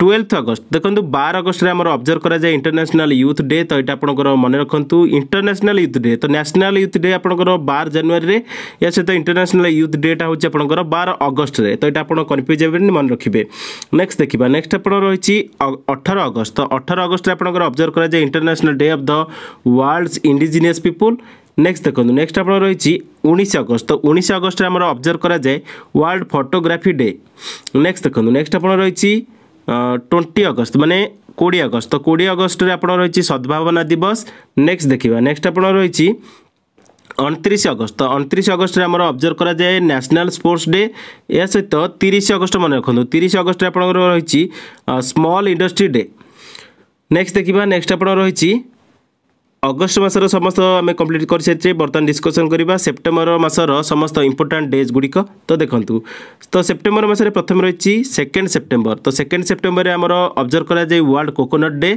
ଟୁଏଲ୍ଥ ଅଗଷ୍ଟ ଦେଖନ୍ତୁ ବାର ଅଗଷ୍ଟରେ ଆମର ଅବଜର୍ଭ କରାଯାଏ ଇଣ୍ଟରନ୍ୟାସନାଲ୍ ইন্টরন্যাশনাল ଡେ ତ ଏଇଟା ଆପଣଙ୍କର ମନେ ରଖନ୍ତୁ ଇଣ୍ଟରନ୍ୟାସନାଲ୍ ইন্টরন্যাশনাল ଡେ ତ ନ୍ୟାସନାଲ୍ ন্যাশনাল ଡେ ଆପଣଙ୍କର ବାର ଜାନୁଆରୀରେ জানুয়ারি ସହିତ ଇଣ୍ଟରନ୍ୟାସନାଲ୍ ୟୁଥ୍ ଡେଟା ହେଉଛି ଆପଣଙ୍କର ବାର ଅଗଷ୍ଟରେ ତ ଏଇଟା ଆପଣ আপনার ହେବେନି ମନେ ରଖିବେ ନେକ୍ସଟ ଦେଖିବା ନେକ୍ସଟ ଆପଣ ରହିଛି ଅଠର ଅଗଷ୍ଟ ତ ଅଠର ଅଗଷ୍ଟରେ ଆପଣଙ୍କର ଅବଜର୍ଭ କରାଯାଏ international day of the world's indigenous people next ଦେଖନ୍ତୁ ନେକ୍ସଟ ଆପଣ ରହିଛି ଉଣେଇଶ ଅଗଷ୍ଟ ତ ଉଣେଇଶ ଅଗଷ୍ଟରେ ଆମର ଅବଜର୍ଭ କରାଯାଏ ୱାର୍ଲଡ ଫଟୋଗ୍ରାଫି ଡେ ନେକ୍ସଟ ଦେଖନ୍ତୁ ନେକ୍ସଟ ଆପଣ ରହିଛି ଟ୍ୱେଣ୍ଟି ଅଗଷ୍ଟ ମାନେ କୋଡ଼ିଏ ଅଗଷ୍ଟ ତ କୋଡ଼ିଏ ଅଗଷ୍ଟରେ ଆପଣ ରହିଛି ସଦ୍ଭାବନା ଦିବସ ନେକ୍ସଟ ଦେଖିବା ନେକ୍ସଟ ଆପଣ ରହିଛି ଅଣତିରିଶ ଅଗଷ୍ଟ ତ ଅଣତିରିଶ ଅଗଷ୍ଟରେ ଆମର ଅବଜର୍ଭ କରାଯାଏ ନ୍ୟାସନାଲ୍ ସ୍ପୋର୍ଟସ୍ ଡେ ଏହା ସହିତ ତିରିଶ ଅଗଷ୍ଟ ମନେ ରଖନ୍ତୁ ତିରିଶ ଅଗଷ୍ଟରେ ଆପଣଙ୍କର ରହିଛି ସ୍ମଲ୍ ଇଣ୍ଡଷ୍ଟ୍ରି ଡେ ନେକ୍ସଟ ଦେଖିବା ନେକ୍ସଟ ଆପଣ ରହିଛି ଅଗଷ୍ଟ ମାସର ସମସ୍ତ ଆମେ କମ୍ପ୍ଲିଟ୍ କରିସାରିଛେ ବର୍ତ୍ତମାନ ଡିସ୍କସନ୍ କରିବା ସେପ୍ଟେମ୍ବର ମାସର ସମସ୍ତ ଇମ୍ପୋର୍ଟାଣ୍ଟ ଡେଜ୍ ଗୁଡ଼ିକ ତ ଦେଖନ୍ତୁ ତ ସେପ୍ଟେମ୍ବର ମାସରେ ପ୍ରଥମେ ରହିଛି ସେକେଣ୍ଡ ସେପ୍ଟେମ୍ବର ତ ସେକେଣ୍ଡ ସେପ୍ଟେମ୍ବରରେ ଆମର ଅବଜର୍ଭ କରାଯାଏ ୱାର୍ଲଡ କୋକୋନଟ୍ ଡେ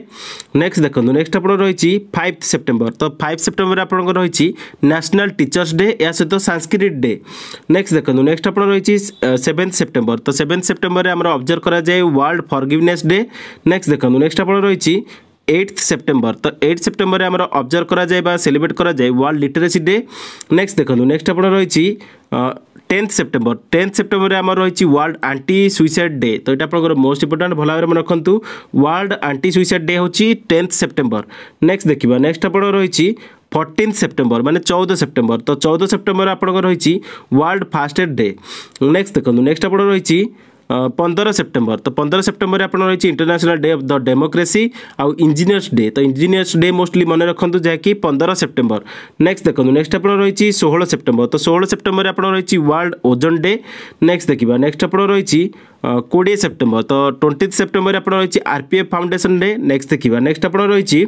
ନେକ୍ସଟ ଦେଖନ୍ତୁ ନେକ୍ସଟ ଆପଣଙ୍କର ରହିଛି ଫାଇଭ ସେପ୍ଟେମ୍ବର ତ ଫାଇଭ ସେପ୍ଟେମ୍ବରରେ ଆପଣଙ୍କର ରହିଛି ନ୍ୟାସନାଲ ଟିଚର୍ସ ଡେ ଏହା ସହିତ ସାଂସ୍କ୍ରିଟ ଡେ ନେକ୍ସଟ ଦେଖନ୍ତୁ ନେକ୍ସଟ ଆପଣଙ୍କର ରହିଛି ସେଭେନ୍ଥ ସେପ୍ଟେମ୍ବର ତ ସେଭେନ୍ଥ ସେପ୍ଟେମ୍ବରରେ ଆମର ଅବଜର୍ଭ କରାଯାଏ ୱାର୍ଲଡ ଫର୍ଗିଭନେସ୍ ଡେ ନେକ୍ସଟ ଦେଖନ୍ତୁ ନେକ୍ସଟ ଆପଣଙ୍କର ରହିଛି এইট সেপ্টেম্বর তো এইট সেপ্টেম্বরে আমার অবজর্ভ করা যায় বা সেলিব্রেট করা যায় ওয়ার্ল্ড লিটারেসি ডে নেক্সট দেখুন নেক্সট আপনার রয়েছে টেন্থ সেপ্টেম্বর টেন্থ সেপ্টেম্বরে আমার রয়েছে ওয়ার্ল্ড আন্টি সুইসাইড ডে তো এটা আপনার মোস্ট ইম্পর্টাট ভাল ভাবে মনে রাখতু ওয়ার্ল্ড আন্টি সুইসাইড ডে হচ্ছে টেন্থ সেপ্টেম্বর নেক্সট দেখবা নেক্সট আপনার রয়েছে ফর্টিন সেপ্টেম্বর মানে চৌদ সেপ্টেম্বর তো চৌদ সেপ্টেম্বর আপনার রয়েছে ওয়ার্ল্ড ফাস্টেড ডে নেক্সট দেখুন নেক্সট আপনার রয়েছে ପନ୍ଦର ସେପ୍ଟେମ୍ବର ତ ପନ୍ଦର ସେପ୍ଟେମ୍ବରରେ ଆପଣ ରହିଛି international day of the democracy ଆଉ ଇଞ୍ଜିନିୟର୍ସ ଡେ ତ ଇଞ୍ଜିନିୟର୍ସ ଡେ ମୋଷ୍ଟଲି ମନେ ରଖନ୍ତୁ ଯାହାକି ପନ୍ଦର ସେପ୍ଟେମ୍ବର ନେକ୍ସଟ ଦେଖନ୍ତୁ ନେକ୍ସଟ ଆପଣ ରହିଛି ଷୋହଳ ସେପ୍ଟେମ୍ବର ତ ଷୋହଳ ସେପ୍ଟେମ୍ବରରେ ଆପଣ ରହିଛି ୱାର୍ଲଡ ଓଜନ ଡେ ନେକ୍ସଟ ଦେଖିବା ନେକ୍ସଟ ଆପଣ ରହିଛି କୋଡ଼ିଏ ସେପ୍ଟେମ୍ବର ତ ଟ୍ୱେଣ୍ଟି ସେପ୍ଟେମ୍ବରରେ ଆପଣ ରହିଛି ଆର୍ପିଏଫ୍ ଫାଉଣ୍ଡେସନ୍ ଡେ ନେକ୍ସଟ ଦେଖିବା ନେକ୍ସଟ ଆପଣ ରହିଛି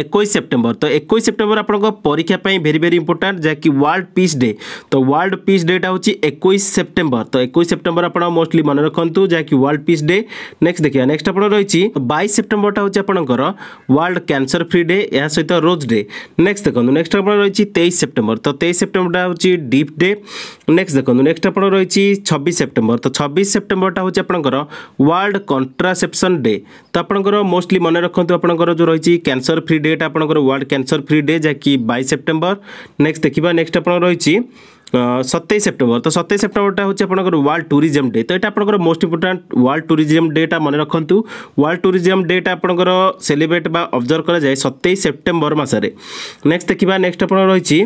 ଏକୋଇଶ ସେପ୍ଟେମ୍ବର ତ ଏକୋଇଶ ସେପ୍ଟେମ୍ବର ଆପଣଙ୍କ ପରୀକ୍ଷା ପାଇଁ ଭେରି ଭେରି ଇମ୍ପୋର୍ଟାଣ୍ଟ ଯାହାକି ୱାର୍ଲଡ ପିସ୍ ଡେ ତ ୱାର୍ଲଡ ପିସ୍ ଡେଟା ହେଉଛି ଏକୋଇଶ ସେପ୍ଟେମ୍ବର ତ ଏକୋଇଶ ସେପ୍ଟେମ୍ବର ଆପଣ ମୋଷ୍ଟଲି ମନେ ରଖନ୍ତୁ ଯାହାକି ୱାର୍ଲଡ ପିସ୍ ଡେ ନେକ୍ସଟ ଦେଖିବା ନେକ୍ସଟ ଆପଣ ରହିଛି ବାଇଶ ସେପ୍ଟେମ୍ବରଟା ହେଉଛି ଆପଣଙ୍କର ୱାର୍ଲଡ କ୍ୟାନ୍ସର ଫ୍ରି ଡେ ଏହା ସହିତ ରୋଜ୍ ଡେ ନେକ୍ସଟ ଦେଖନ୍ତୁ ନେକ୍ସଟ ଆପଣ ରହିଛି ତେଇଶ ସେପ୍ଟେମ୍ବର ତ ତେଇଶ ସେପ୍ଟେମ୍ବରଟା ହେଉଛି ଡିପ୍ ଡେ ନେକ୍ସଟ ଦେଖନ୍ତୁ ନେକ୍ସଟ ଆପଣ ରହିଛି ଛବିଶ ସେପ୍ଟେମ୍ବର ତ ଛବିଶ ସେପ୍ଟେମ୍ବରଟା ହେଉଛି ଆପଣଙ୍କର ୱାର୍ଲଡ କଣ୍ଟ୍ରାସେପ୍ସନ୍ ଡେ ତ ଆପଣଙ୍କର ମୋଷ୍ଟଲି ମନେ ରଖନ୍ତୁ ଆପଣଙ୍କର ଯେଉଁ ରହିଛି କ୍ୟାନ୍ସର ଫ୍ରି ডেট আপনার ওয়ার্ল্ড ক্যানসর ফ্রি ডে যা কি বাইশ সেপ্টেম্বর নেক্সট দেখবা নেক্সট আপনার রয়েছে সতেইশ সেপ্টেম্বর তো সতেইশ সেপ্টেম্বরটা হচ্ছে আপনার ওয়ার্ল্ড ট্যুরিজম ডে তো এটা আপনার মোস্ট ইম্পর্টাট ওয়ার্ল্ড ট্যুরিজম ডেটা মনে রাখতু ওয়ার্ল্ড ট্যুরিজম ডেটা আপনার সেলিব্রেট বা অবজর্ভ করা যায় সতেইশ সেপ্টেম্বর মাসে নেক্সট দেখবা নেক্সট আপনার রয়েছে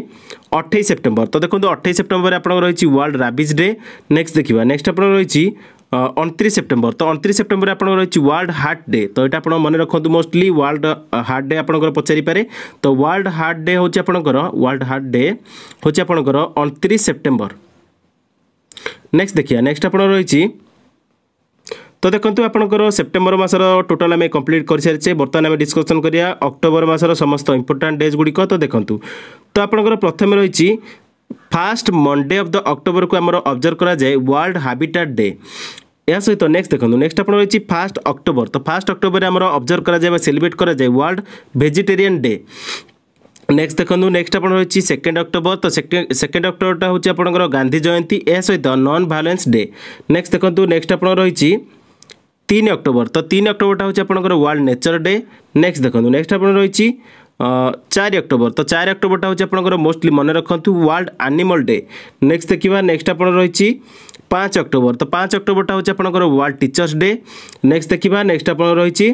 অঠেইশ সেপ্টেম্বর তো দেখুন অঠেইশ সেপ্টেম্বরে আপনার রয়েছে ওয়ার্ল্ড রাবিজ ডে নেক্সট দেখবা নেক্সট আপনার রয়েছে অনতিরিশ সেপ্টেম্বর তো অনতিরিশ সেপ্টেম্বর আপনার রয়েছে ওয়ার্ল্ড হার্ট ডে তো এটা আপনার মনে রাখতু মোস্টলি ওয়ার্ল্ড হার্ট ডে আপনার পচারিপারে তো ওয়ার্ল্ড হার্ট ডে হচ্ছে আপনার ওয়ার্ল্ড হার্ট ডে হচ্ছে আপনার অনতিরিশ সেপ্টেম্বর নেক্সট দেখিয়া নেক্সট আপনার রয়েছে তো দেখুন আপনার সেপ্টেম্বর মাসর টোটাল আমি কমপ্লিট করে সারিছে বর্তমানে আমি ডিসকসন করা অক্টোবর মাসর সমস্ত ইম্পর্টাট ডেজ গুড়ি তো দেখুন তো আপনার প্রথমে রয়েছে first Monday of the October কু আমার অবজর্ভ করা যায় ওয়ার্ল্ড হাবিটাট ডে ଏହା ସହିତ ନେକ୍ସଟ ଦେଖନ୍ତୁ ନେକ୍ସଟ ଆପଣ ରହିଛି ଫାର୍ଷ୍ଟ ଅକ୍ଟୋବର ତ ଫାର୍ଷ୍ଟ ଅକ୍ଟୋବରରେ ଆମର ଅବଜର୍ଭ କରାଯାଏ ବା ସେଲିବ୍ରେଟ୍ କରାଯାଏ ୱାର୍ଲଡ ଭେଜିଟେରିଆନ୍ ଡେ নেক্সট দেখুন নেক্সট আপনার রয়েছে সেকেন্ড অক্টোবর তো সেকেন্ড অক্টোবরটা হচ্ছে আপনার গান্ধী জয়ন্তী এ সহিত নন ভায়োলেন্স ডে নেক্সট দেখুন নেক্সট আপনার রয়েছে তিন অক্টোবর তো তিন অক্টোবরটা হচ্ছে আপনার ওয়ার্ল্ড নেচর ডে নেক্সট দেখুন নেক্সট আপনার রয়েছে ଚାରି ଅକ୍ଟୋବର ତ ଚାରି ଅକ୍ଟୋବରଟା ହେଉଛି ଆପଣଙ୍କର ମୋଷ୍ଟଲି ମନେ ରଖନ୍ତୁ ୱାର୍ଲଡ ଆନିମଲ୍ ଡେ ନେକ୍ସଟ ଦେଖିବା ନେକ୍ସଟ ଆପଣ ରହିଛି ପାଞ୍ଚ ଅକ୍ଟୋବର ତ ପାଞ୍ଚ ଅକ୍ଟୋବରଟା ହେଉଛି ଆପଣଙ୍କର ୱାର୍ଲଡ ଟିଚର୍ସ ଡେ ନେକ୍ସଟ ଦେଖିବା ନେକ୍ସଟ ଆପଣଙ୍କର ରହିଛି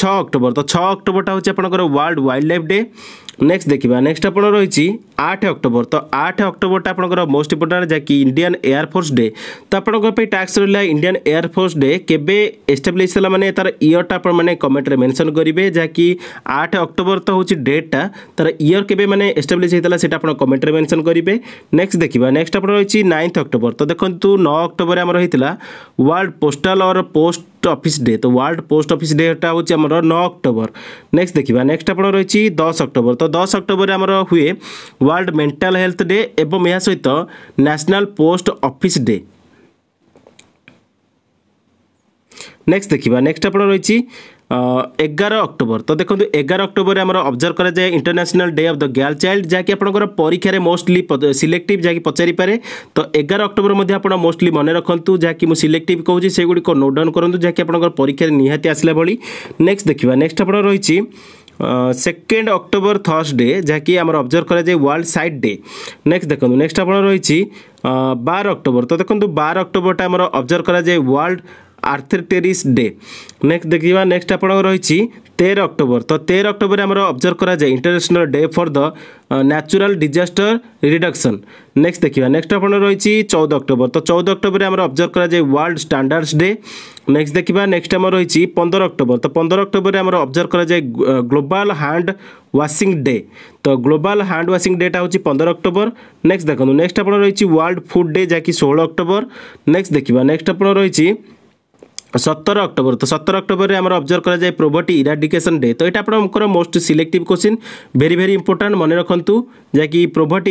ଛଅ ଅକ୍ଟୋବର ତ ଛଅ ଅକ୍ଟୋବରଟା ହେଉଛି ଆପଣଙ୍କର world wildlife day next দেখিবা নেক্সট আপনার রয়েছে আট অক্টোবর তো আট অক্টোবরটা আপনার মোস্ট ইম্পর্টাট যা কি ইন্ডিয়ান এয়ারফোর্স ডে তো আপনার ট্যাক্স রহলা ইন্ডিয়ান এয়ারফোর্স ডে কেবে এস্টাবলিশ হল মানে তার ইয়রটা আপনার মানে কমেন্টরে মেনশন করবে যা কি আট অক্টোবর তো হচ্ছে ডেটটা তার ইয়র কেবে মানে এস্টাবলিশ হয়েছিল সেটা আপনার কমেন্টরে মেনশন করবে নেক্সট দেখিবা নেক্সট আপনার রয়েছে নাইন্থ অক্টোবর তো দেখুন ন অক্টোবরে আমার হয়েছিল world postal or post office day তো ওয়ার্ল্ড পোস্ট অফিস ডেটা হচ্ছে আমার ন অক্টোবর নেক্সট দেখিবা নেক্সট আপনার রয়েছে দশ অক্টোবর তো ଦଶ ଅକ୍ଟୋବରରେ ଆମର ହୁଏ ୱାର୍ଲଡ ମେଣ୍ଟାଲ ହେଲ୍ଥ ଡେ ଏବଂ ଏହା ସହିତ national post office day next ଦେଖିବା ନେକ୍ସଟ ଆପଣ ରହିଛି ଏଗାର ଅକ୍ଟୋବର ତ ଦେଖନ୍ତୁ ଏଗାର ଅକ୍ଟୋବରରେ ଆମର ଅବଜର୍ଭ କରାଯାଏ international day of the girl child ଯାହାକି ଆପଣଙ୍କର ପରୀକ୍ଷାରେ ମୋଷ୍ଟଲି ସିଲେକ୍ଟିଭ୍ ଯାହାକି ପଚାରିପାରେ ତ ଏଗାର ଅକ୍ଟୋବର ମଧ୍ୟ ଆପଣ ମୋଷ୍ଟଲି ମନେ ରଖନ୍ତୁ ଯାହାକି ମୁଁ ସିଲେକ୍ଟିଭ୍ କହୁଛି ସେଗୁଡ଼ିକ ନୋଟ୍ ଡାଉନ୍ କରନ୍ତୁ ଯାହାକି ଆପଣଙ୍କର ପରୀକ୍ଷାରେ ନିହାତି ଆସିଲା ଭଳି ନେକ୍ସଟ ଦେଖିବା ନେକ୍ସଟ ଆପଣ ରହିଛି সেকেন্ড অক্টোবর থর্সডে যাকি আমার অবজর্ভ করা যায় ওয়ার্ল্ড সাইট ডে নেক্সট দেখুন নেক্সট আপনার রয়েছে বার অক্টোবর তো দেখুন বার অক্টোবরটা আমার অবজর্ভ করা যায় ওয়ার্ল্ড আর্থ্রেটেরিস ডে নেক্সট দেখিবা নেক্সট আপনার রয়েছে তের অক্টোবর তো তের অক্টোবরে আমার অবজর্ভ করা যায় international day for the natural disaster reduction next দেখিবা নেক্সট আপনার রয়েছে চৌদ অক্টোবর তো চৌদ অক্টোবরে আমার অবজর্ভ করা যায় ওয়ার্ল্ড স্ট্যান্ডার্ডস ডে নেক্সট দেখিবা নেক্সট আমার রয়েছে পনেরো অক্টোবর তো পনেরো অক্টোবরে আমার অবজর্ভ করা যায় গ্লোবাল হ্যান্ড ওয়াশিং ডে তো গ্লোবাল হ্যান্ড ওয়াশিং ডেটা হচ্ছে পনেরো অক্টোবর নেক্সট দেখুন নেক্সট আপনার রয়েছে ওয়ার্ল্ড ফুড ডে যা কি ষোহল অক্টোবর নেক্সট দেখিবা নেক্সট আপনার রয়েছে সতের অক্টোবর তো সতের অক্টোবরের আমার অবজর্ভ করা যায় প্রোভর্টি ইরাডিকেশন ডে তো এটা আপনার most selective question very very important মনে রাখতু যা কি প্রোভর্টি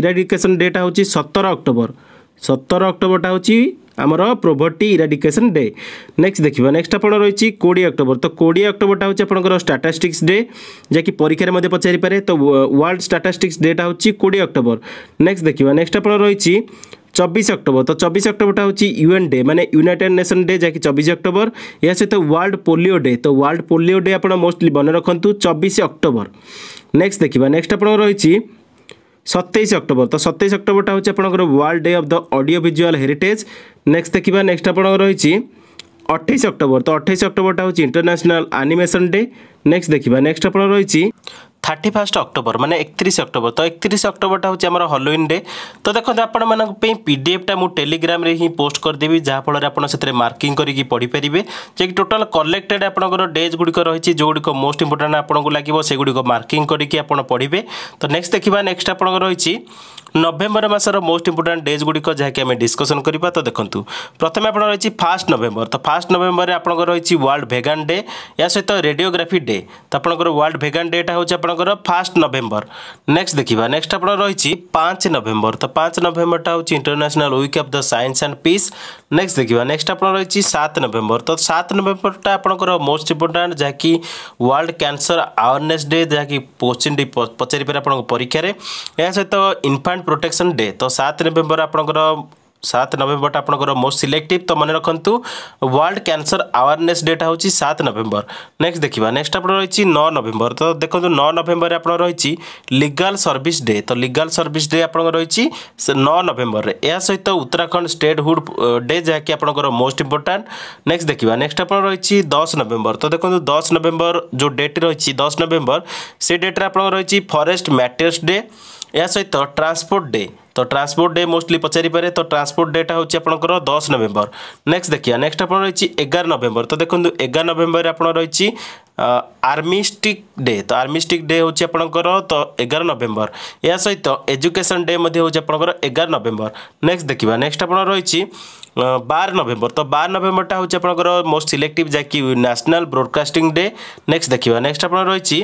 ইরাডিকেশন ডেটা হচ্ছে সতের অক্টোবর সতের অক্টোবরটা হচ্ছে আমার প্রোভর্টি ইরাডিকেশন ডে নেক্সট দেখবা নেক্সট আপনার রয়েছে কোড়িয়ে অক্টোবর তো কোড়িয়ে অক্টোবরটা হচ্ছে আপনার স্টাটাস্টিক্স ডে যা কি পরীক্ষার মধ্যে পচারিপারে তো ওয়ার্ল্ড স্টাটাস্টিক্স ডেটা হচ্ছে কোড়িয়ে অক্টোবর নেক্সট দেখবা নেক্সট আপনার রয়েছে চব্বিশ অক্টোবর তো চব্বিশ অক্টোবরটা হচ্ছে ইউএন ডে মানে ইউনাইটেড নেসন ডে যাকে চব্বিশ অক্টোবর ଏହା ସହିତ ୱାର୍ଲଡ ପୋଲିଓ ଡେ ତ ୱାର୍ଲଡ ପୋଲିଓ ଡେ ଆପଣ ମୋଷ୍ଟଲି ମନେ ରଖନ୍ତୁ ଚବିଶ ଅକ୍ଟୋବର ନେକ୍ସଟ ଦେଖିବା ନେକ୍ସଟ ଆପଣଙ୍କର ରହିଛି ସତେଇଶ ଅକ୍ଟୋବର ତ ସତେଇଶ ଅକ୍ଟୋବରଟା ହେଉଛି ଆପଣଙ୍କର world day of the audio visual heritage next ଦେଖିବା ନେକ୍ସଟ ଆପଣଙ୍କର ରହିଛି ଅଠେଇଶ ଅକ୍ଟୋବର ତ ଅଠେଇଶ ଅକ୍ଟୋବରଟା ହେଉଛି ଇଣ୍ଟରନ୍ୟାସନାଲ୍ ଆନିମେସନ୍ ଡେ নেক্সট দেখিবা নেক্সট আপনার রয়েছে থার্টি ফার্স্ট অক্টোবর মানে একত্রিশ অক্টোবর তো একত্রিশ অক্টোবরটা হচ্ছে আমার হলোইন ডে তো দেখুন আপনার পিডিএফটা মু টেলিগ্রামে হি পোস্ট করেদেবি যাফলের আপনার সেতরে মার্কিং করি পড়িপারে যে কি টোটাল কলেক্টেড আপনার ডেজ গুড়ি রয়েছে যেগুড়ি মোস্ট ইম্পর্টাট আপনার লাগবে সেগুড়ি মার্কিং করি আপনার পড়বে তো নেক্সট দেখবা নেক্সট আপনার রয়েছে নভেম্বর মাসর মোস্ট ইম্পর্টাট ডেজ গুড়ি যা কি আমি ডিসকসন করা তো দেখুন প্রথমে আপনার রয়েছে ফার্স্ট নভেম্বর তো ফার্স্ট নভেম্বরের আপনার রয়েছে ওয়ার্ল্ড ভেগান ডে এর সহ রেডিওগ্রাফি ডে ডে তো আপনার ওয়ার্ল্ড ভেগান ডেটা হচ্ছে আপনার ফার্স্ট নভেম্বর নেক্সট দেখা নেক্সট আপনার রয়েছে পাঁচ নভেম্বর তো পাঁচ নভেম্বরটা হচ্ছে international week of the science and peace next দেখা নেক্সট আপনার রয়েছে সাত নভেম্বর তো সাত নভেম্বরটা আপনার মোস্ট ইম্পর্টাট যা কি ওয়ার্ল্ড ক্যান্সর আওয়ারনেস ডে যা কি কোশ্চিন পচারিপারে আপনার পরীক্ষার ଏହା ସହିତ ଇନଫାଣ୍ଟ ପ୍ରୋଟେକ୍ସନ୍ ଡେ ତ ସାତ ନଭେମ୍ବର ଆପଣଙ୍କର সাত নভেম্বরটা আপনার মোস্ট সিলেক্টিভ তো মনে রাখতু ওয়ার্ল্ড ক্যানসর আওয়ারনেস ডেটা হচ্ছে সাত নভেম্বর নেক্সট দেখা নেক্সট আপনার রয়েছে ন নভেম্বর তো দেখুন ন নভেম্বরে আপনার রয়েছে লিগাল সর্ভিস ডে তো লিগাল সর্ভিস ডে আপনার রয়েছে ন নভেম্বরের এর সহ উত্তরাখণ্ড স্টেট হুড ডে যা কি আপনার মোস্ট ইম্পর্টাট নেক্সট দেখা নেক্সট আপনার রয়েছে দশ নভেম্বর তো দেখুন দশ নভেম্বর যে ডেট রয়েছে দশ নভেম্বর সে ডেট্রে আপনার রয়েছে ফরেস্ট ম্যাটেরিয়ালস ডে ଏହା ସହିତ ଟ୍ରାନ୍ସପୋର୍ଟ ଡେ तो ट्रांसपोर्ट डे मोस्टली पचारिपे तो ट्रांसपोर्ट डेटा हूँ आपंकर दस नवेम्बर नेक्स्ट देखिए नेक्स्ट आप रही एगार नवेम्बर तो देखो एगार नवेम्बर आप रही आर्मिस्टिक डे तो आर्मिस्टिक डे हूँ आपंकर तो एगार नवेम्बर या सहित एजुकेशन डे हूँ आपंकर एगार नवेम्बर नेक्स्ट देखा नेक्स्ट आप रही ବାର ନଭେମ୍ବର ତ ବାର ନଭେମ୍ବରଟା ହେଉଛି ଆପଣଙ୍କର ମୋଷ୍ଟ ସିଲେକ୍ଟିଭ୍ ଯାହାକି ନ୍ୟାସନାଲ୍ ବ୍ରଡ଼କାଷ୍ଟିଂ ଡେ ନେକ୍ସଟ ଦେଖିବା ନେକ୍ସଟ ଆପଣ ରହିଛି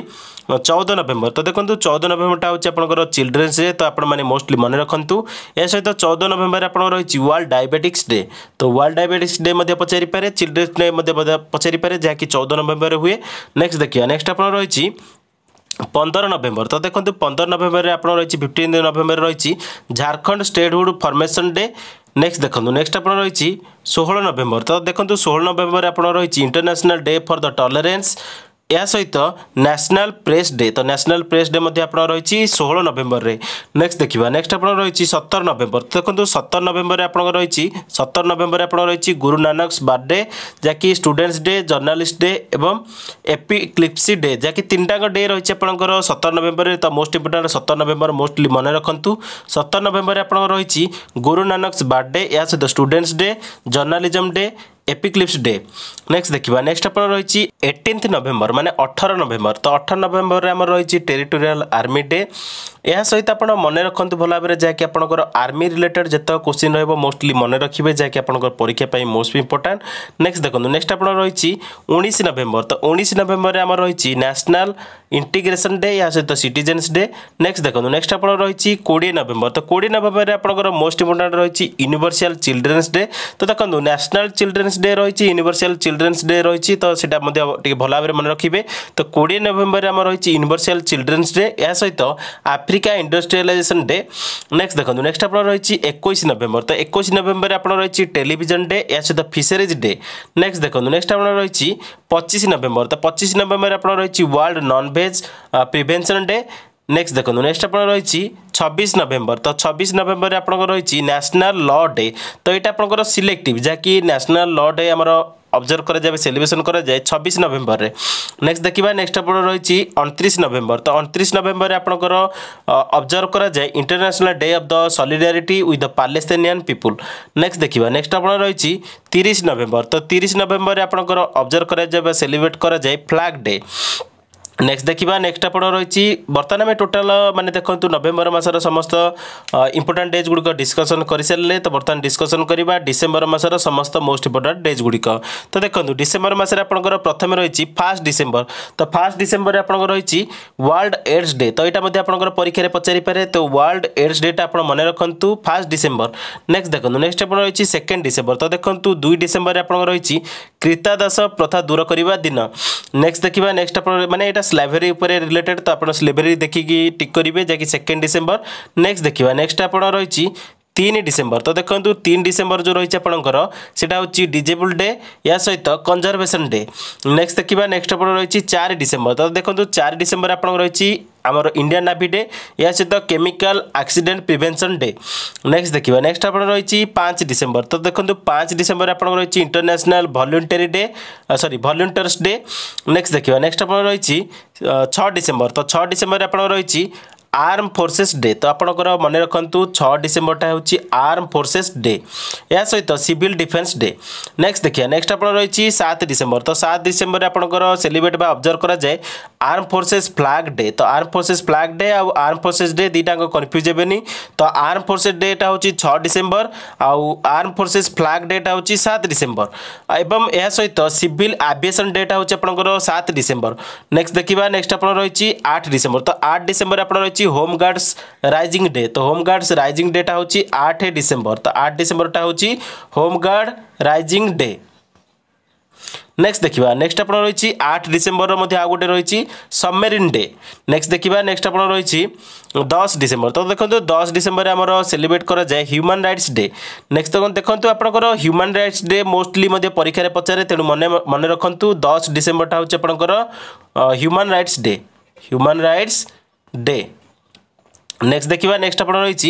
ଚଉଦ ନଭେମ୍ବର ତ ଦେଖନ୍ତୁ ଚଉଦ ନଭେମ୍ବରଟା ହେଉଛି ଆପଣଙ୍କର ଚିଲଡ୍ରେନ୍ସ ଡେ ତ ଆପଣମାନେ ମୋଷ୍ଟଲି ମନେ ରଖନ୍ତୁ ଏହା ସହିତ ଚଉଦ ନଭେମ୍ବର ଆପଣଙ୍କର ରହିଛି ୱାର୍ଲଡ ଡାଇବେଟିକ୍ସ ଡେ ତ ୱାର୍ଲଡ ଡାଇବେଟିକ୍ସ ଡେ ମଧ୍ୟ ପଚାରିପାରେ ଚିଲଡ୍ରେନ୍ସ ଡେ ମଧ୍ୟ ପଚାରିପାରେ ଯାହାକି ଚଉଦ ନଭେମ୍ବରରେ ହୁଏ ନେକ୍ସଟ ଦେଖିବା ନେକ୍ସଟ ଆପଣ ରହିଛି ପନ୍ଦର ନଭେମ୍ବର ତ ଦେଖନ୍ତୁ ପନ୍ଦର ନଭେମ୍ବରରେ ଆପଣ ରହିଛି ଫିଫ୍ଟିନ୍ ନଭେମ୍ବର ରହିଛି Jharkhand statehood formation day next দেখুন নেক্সট আপনার রয়েছে ষোহল নভেম্বর তো দেখুন ষোহল নভেম্বর আপনার রয়েছে international day for the tolerance ଏହା ସହିତ ନ୍ୟାସନାଲ୍ ପ୍ରେସ୍ ଡେ ତ ନ୍ୟାସନାଲ୍ ପ୍ରେସ୍ ଡେ ମଧ୍ୟ ଆପଣଙ୍କର ରହିଛି ଷୋହଳ ନଭେମ୍ବରରେ ନେକ୍ସଟ ଦେଖିବା ନେକ୍ସଟ ଆପଣ ରହିଛି ସତର ନଭେମ୍ବର ଦେଖନ୍ତୁ ସତର ନଭେମ୍ବରରେ ଆପଣଙ୍କର ରହିଛି ସତର ନଭେମ୍ବରରେ ଆପଣଙ୍କର ରହିଛି ଗୁରୁ ନାନକ ବାର୍ଥଡେ ଯାହାକି ଷ୍ଟୁଡେଣ୍ଟସ୍ ଡେ ଜର୍ଣ୍ଣାଲିଷ୍ଟ ଡେ ଏବଂ ଏପି କ୍ଲିପ୍ସି ଡେ ଯାହାକି ତିନିଟାଙ୍କ ଡେ ରହିଛି ଆପଣଙ୍କର ସତର ନଭେମ୍ବରରେ ତ ମୋଷ୍ଟ ଇମ୍ପୋର୍ଟାଣ୍ଟ ସତର ନଭେମ୍ବର ମୋଷ୍ଟଲି ମନେ ରଖନ୍ତୁ ସତର ନଭେମ୍ବରରେ ଆପଣଙ୍କର ରହିଛି ଗୁରୁ ନାନକ ବାର୍ଥଡେ ଏହା ସହିତ students day journalism day epilepsy day next দেখা নেক্সট আপনার রয়েছে এইটিন্থ নভেম্বর মানে অঠর নভেম্বর তো অঠর নভেম্বরের আমার রয়েছে টেরিটোরিয়াল আর্মি ডে ଏହା ସହିତ ଆପଣ ମନେ ରଖନ୍ତୁ ଭଲ ଭାବରେ ଯାହାକି ଆପଣଙ୍କର ଆର୍ମି ରିଲେଟେଡ୍ ଯେତେକ କୋଶ୍ଚିନ୍ ରହିବ ମୋଷ୍ଟଲି ମନେ ରଖିବେ ଯାହାକି ଆପଣଙ୍କର ପରୀକ୍ଷା ପାଇଁ ମୋଷ୍ଟ ଇମ୍ପୋର୍ଟାଣ୍ଟ ନେକ୍ସଟ ଦେଖନ୍ତୁ ନେକ୍ସଟ ଆପଣ ରହିଛି ଉଣେଇଶ ନଭେମ୍ବର ତ ଉଣେଇଶ ନଭେମ୍ବରରେ ଆମର ରହିଛି ନ୍ୟାସନାଲ୍ ଇଣ୍ଟିଗ୍ରେସନ୍ ଡେ ଏହା ସହିତ ସିଟିଜେନ୍ସ ଡେ ନେକ୍ସଟ ଦେଖନ୍ତୁ ନେକ୍ସଟ ଆପଣ ରହିଛି କୋଡ଼ିଏ ନଭେମ୍ବର ତ କୋଡ଼ିଏ ନଭେମ୍ବରରେ ଆପଣଙ୍କର ମୋଷ୍ଟ ଇମ୍ପୋର୍ଟାଣ୍ଟ ରହିଛି ୟୁନିଭର୍ସିଆଲ୍ ଚିଲଡ୍ରେନ୍ସ ଡେ ତ ଦେଖନ୍ତୁ ନ୍ୟାସନାଲ୍ ଚିଲଡ୍ରେନ୍ସ ডে রয়েছে ইউনিভর্সাল চিলড্রেন্স ডে রয়েছে তো সেটা মধ্যে টিকে ভাল ভাবে মনে রাখবে তো কোড়িয়ে নভেম্বর আমার রয়েছে ইউনিভর্সাল চিলড্রেন্স ডে এর সহিত আফ্রিকা ইন্ডস্ট্রিয়ালাইজেসন ডে নেক্সট দেখুন নেক্সট আপনার রয়েছে একুশ নভেম্বর তো একুশ নভেম্বর আপনার রয়েছে টেলিভিজন ডে এর সহিত ফিশরিজ ডে নেক্সট দেখুন নেক্সট আপনার রয়েছে পঁচিশ নভেম্বর তো পঁচিশ নভেম্বর আপনার রয়েছে world nonveg prevention day next দেখুন নেক্সট আপনার রয়েছে ছবিশ নভেম্বর তো ছবিশ নভেম্বর আপনার রয়েছে ন্যাশনাল ল ডে তো এটা আপনার সিলেক্টিভ যা কি ন্যাশনাল ল ডে আমার অবজর্ভ করা যাবে সেলিব্রেশন করা যায় ছবিশ নভেম্বরের নেক্সট দেখা নেক্সট আপনার রয়েছে অনত্রিশ নভেম্বর তো অনত্রিশ নভেম্বরের আপনার অবজর্ভ করা যায় international day of the solidarity with the Palestinian people next দেখা নেক্সট আপনার রয়েছে তিরিশ নভেম্বর তো তিরিশ নভেম্বরের আপনার অবজর্ভ করা যাবে সেলিব্রেট করা যায় ফ্ল্যাগ ডে নেক্সট দেখিবা নেক্সট আপনার রয়েছে বর্তমানে আমি টোটাল মানে দেখুন নভেম্বর মাসের সমস্ত ইম্পর্টাট ডেজ গুড়ি ডিসকসন করে সারে তো বর্তমানে ডিসকসন করা ডিসেম্বর মাসের সমস্ত মোস্ট ইম্পর্টাট ডেজ গুড়ি তো দেখুন ডিসেম্বর মাসের আপনার প্রথমে রয়েছে ফার্স্ট ডিসেম্বর তো ফার্স্ট ডিসেম্বরে আপনার রয়েছে ওয়ার্ল্ড এডস ডে তো এটা আপনার পরীক্ষায় পচারিপারে তো ওয়ার্ল্ড এডস ডেটা আপনার মনে রাখতু ফার্স্ট ডিসেম্বর নেক্সট দেখুন নেক্সট আপনার রয়েছে সেকেন্ড ডিসেম্বর তো দেখুন দুই ডিসেম্বরে আপনার রয়েছে ক্রীতাদাস প্রথা দূর করা দিন নেক্সট দেখা নেক্সট আপনার মানে এটা ସ୍ଲାଭେରୀ ଉପରେ ରିଲେଟେଡ୍ ତ ଆପଣ ସ୍ଲାଭେରୀ ଦେଖିକି ଟିକ୍ କରିବେ ଯାହାକି ସେକେଣ୍ଡ ଡିସେମ୍ବର ନେକ୍ସଟ ଦେଖିବା ନେକ୍ସଟ ଆପଣ ରହିଛି তিন ডিসেম্বর তো দেখুন তিন ডিসেম্বর যে রয়েছে আপনার সেটা হচ্ছে ডিজেবল ডে ইয়া সহিত কনজরভেসন ডে নেক্সট দেখা নেক্সট আপনার রয়েছে চারি ডিসেম্বর তো দেখুন চারি ডিসেম্বর আপনার রয়েছে আমার ইন্ডিয়ান নাভি ডে ইয়া সহ chemical accident prevention day next দেখা নেক্সট আপনার রয়েছে পাঁচ ডিসেম্বর তো দেখুন পাঁচ ডিসেম্বর আপনার রয়েছে international voluntary day sorry volunteers day next দেখা নেক্সট আপনার রয়েছে ছ ডিসেম্বর তো ছ ডিসেম্বর আপনার রয়েছে আর্ম ফোর্সেস ডে তো আপনার মনে রাখতু ছ ডিসেম্বরটা হচ্ছে আর্ম ফোর্সেস ডে এর সহিত সিভিল ডিফেন্স ডে নেক্সট দেখিয়া নেক্সট আপনার রয়েছে সাত ডিসেম্বর তো সাত ডিসেম্বরে আপনার সেলিব্রেট বা অবজর্ভ করা যায় আর্ম ফোর্সেস ফ্লাগ ডে তো আর্ম ফোর্সেস ফ্লাগ ডে আর আর্ম ফোর্সেস ডে দুইটা কনফ্ୟୁଜ୍ ହେବେନି ତ ଆର୍ମ ଫୋର୍ସେସ୍ ଡେଟା ହେଉଛି ଛଅ ଡିସେମ୍ବର ଆଉ ଆର୍ମ ଫୋର୍ସେସ୍ ଫ୍ଲାଗ୍ ଡେଟା ହେଉଛି ସାତ ଡିସେମ୍ବର ଏବଂ ଏହା ସହିତ ସିଭିଲ୍ ଆଭିଏସନ୍ ଡେଟା ହେଉଛି ଆପଣଙ୍କର ସାତ ଡିସେମ୍ବର ନେକ୍ସଟ ଦେଖିବା ନେକ୍ସଟ ଆପଣ ରହିଛି ଆଠ ଡିସେମ୍ବର ତ ଆଠ ଡିସେମ୍ବର ଆପଣ ରହିଛି হচ্ছে হোম গার্ডস রাইজিং ডে তো হোম গার্ডস রাইজিং ডেটা হচ্ছে আট ডিসেম্বর তো আট ডিসেম্বরটা হচ্ছে home guard raising day next দেখা নেক্সট আপনার রয়েছে আট ডিসেম্বর মধ্যে আউ গোটে রয়েছে সবমেরিন ডে নেক্সট দেখা নেক্সট আপনার রয়েছে দশ ডিসেম্বর তো দেখুন দশ ডিসেম্বরে আমার সেলিব্রেট করা যায় হ্যুমান রাইটস ডে নেক্সট দেখুন আপনার হ্যুমান রাইটস ডে মোস্টলি মধ্যে পরীক্ষার পচারে তেমন মনে মনে রাখতু দশ ডিসেম্বরটা হচ্ছে আপনার human rights day human rights day next দেখিবা নেক্সট আপনার রয়েছে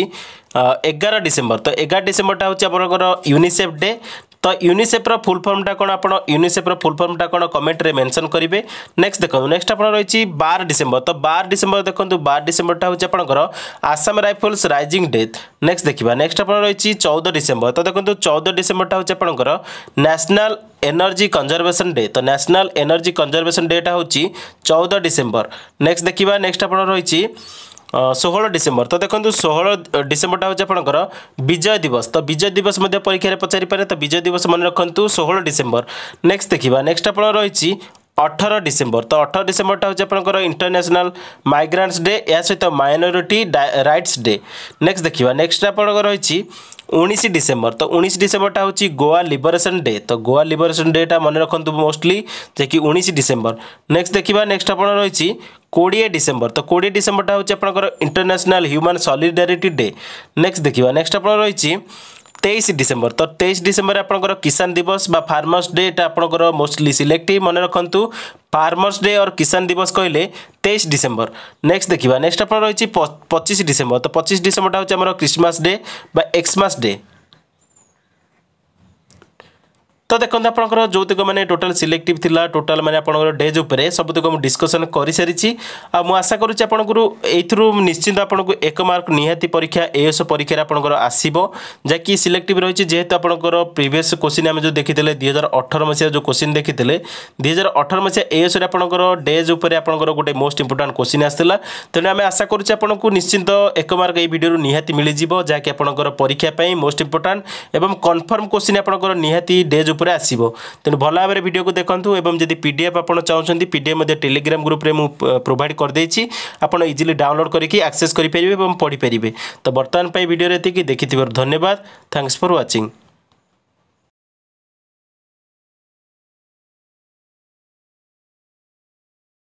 এগার ডিসেম্বর তো এগার ডিসেম্বরটা হচ্ছে আপনার ইউনিসেফ ডে তো ইউনিসেফর ফুল ফর্মটা কোণ আপনার ইউনিসেফর ফুল ফর্মটা কোণ কমেন্টরে মেনশন করবে নেক্সট দেখুন নেক্সট আপনার রয়েছে বার ডিসেম্বর তো বার ডিসেম্বর দেখুন বার ডিসেম্বরটা হচ্ছে আপনার Assam rifles raising day next দেখবা নেক্সট আপনার রয়েছে চৌদ ডিসেম্বর তো দেখুন চৌদ ডিসেম্বরটা হচ্ছে আপনার ন্যাশনাল এনর্জি কনজরভেশন ডে তো ন্যাশনাল এনর্জি কনজরভেশন ডেটা হচ্ছে চৌদ ডিসেম্বর নেক্সট দেখবা নেক্সট আপনার রয়েছে ষোহল ডিসেম্বর তো দেখুন ষোহল ডিসেম্বরটা হচ্ছে আপনার বিজয় দিবস তো বিজয় দিবস পরীক্ষায় পচারিপরে তো বিজয় দিবস মনে রাখতু ষোহল ডিসেম্বর নেক্সট দেখা নেক্সট আপনার রয়েছে ଅଠର ଡିସେମ୍ବର ତ ଅଠର ଡିସେମ୍ବରଟା ହେଉଛି ଆପଣଙ୍କର ଇଣ୍ଟରନ୍ୟାସନାଲ୍ ମାଇଗ୍ରାଣ୍ଟସ୍ ଡେ ଏହା ସହିତ ମାଇନୋରିଟି ରାଇଟ୍ସ ଡେ ନେକ୍ସଟ ଦେଖିବା ନେକ୍ସଟ ଆପଣଙ୍କର ରହିଛି ଉଣେଇଶ ଡିସେମ୍ବର ତ ଉଣେଇଶ ଡିସେମ୍ବରଟା ହେଉଛି ଗୋଆ ଲିବରେସନ୍ ଡେ ତ ଗୋଆ ଲିବରେସନ୍ ଡେଟା ମନେ ରଖନ୍ତୁ ମୋଷ୍ଟଲି ଯେ କି ଉଣେଇଶ ଡିସେମ୍ବର ନେକ୍ସଟ ଦେଖିବା ନେକ୍ସଟ ଆପଣ ରହିଛି କୋଡ଼ିଏ ଡିସେମ୍ବର ତ କୋଡ଼ିଏ ଡିସେମ୍ବରଟା ହେଉଛି ଆପଣଙ୍କର international human solidarity day next ଦେଖିବା ନେକ୍ସଟ ଆପଣ ରହିଛି তেইশ ডিসেম্বর তো তেইশ ডিসেম্বর আপনার কিষান দিবস বা ফার্মর্স ডে এটা আপনার মোস্টলি সিলেক্টিভ মনে রাখতু ফার্মর্স ডে অর কিষান দিবস কহিলে তেইশ ডিসেম্বর নেক্সট দেখা নেক্সট আপনার রয়েছে পঁচিশ ডিসেম্বর তো পঁচিশ ডিসেম্বরটা হচ্ছে আমার ক্রিসমাস ডে বা এক্সমাস ডে তো দেখুন আপনার যৌতুক মানে টোটাল সিলেক্টিভ লা টোটাল মানে আপনার ডেজ উপরে সবুতক মু ডিসকসন করে সারিছি আশা করছি আপনার এইথর নিশ্চিন্ত আপনার এক মার্ক নিহতি পরীক্ষা এএস পরীক্ষার আপনার আসব যা কি সিলেক্টিভ রয়েছে যেহেতু আপনার প্রিভিয়স কোশ্চিন আমি যে দেখি দুই হাজার অঠর মশিয়ার যে কোশ্চিন দেখি দুই হাজার অঠর মশিয়া এএসরে আপনার ডেজ উপরে আপনার গোটে মোস্ট ইম্পর্টাট কোশ্চিন আসলে তেমনি আমি আশা করছি আপনার নিশ্চিন্ত এক মার্ক এই ভিডিও নিহতি মিলিযোগ যা কি আপনার পরীক্ষা পাই মোস্ট ইম্পর্টাট এবং কনফর্ম কোশ্চিন আপনার নিহতি ডেজ উপরে আসব তেমন ভাল ভাবে ভিডিওকে দেখুন এবং যদি পিডিএফ আপনার চাহুন পিডিএফ মধ্যে টেলিগ্রাম গ্রুপে মু প্রোভাইড করেদেছি আপনার ইজিলি ডাউনলোড করি আকসেস করে পড়িপারে তো বর্তমান ভিডিওরে এটি দেখি ধন্যবাদ থ্যাঙ্কস ফর ওয়াচিং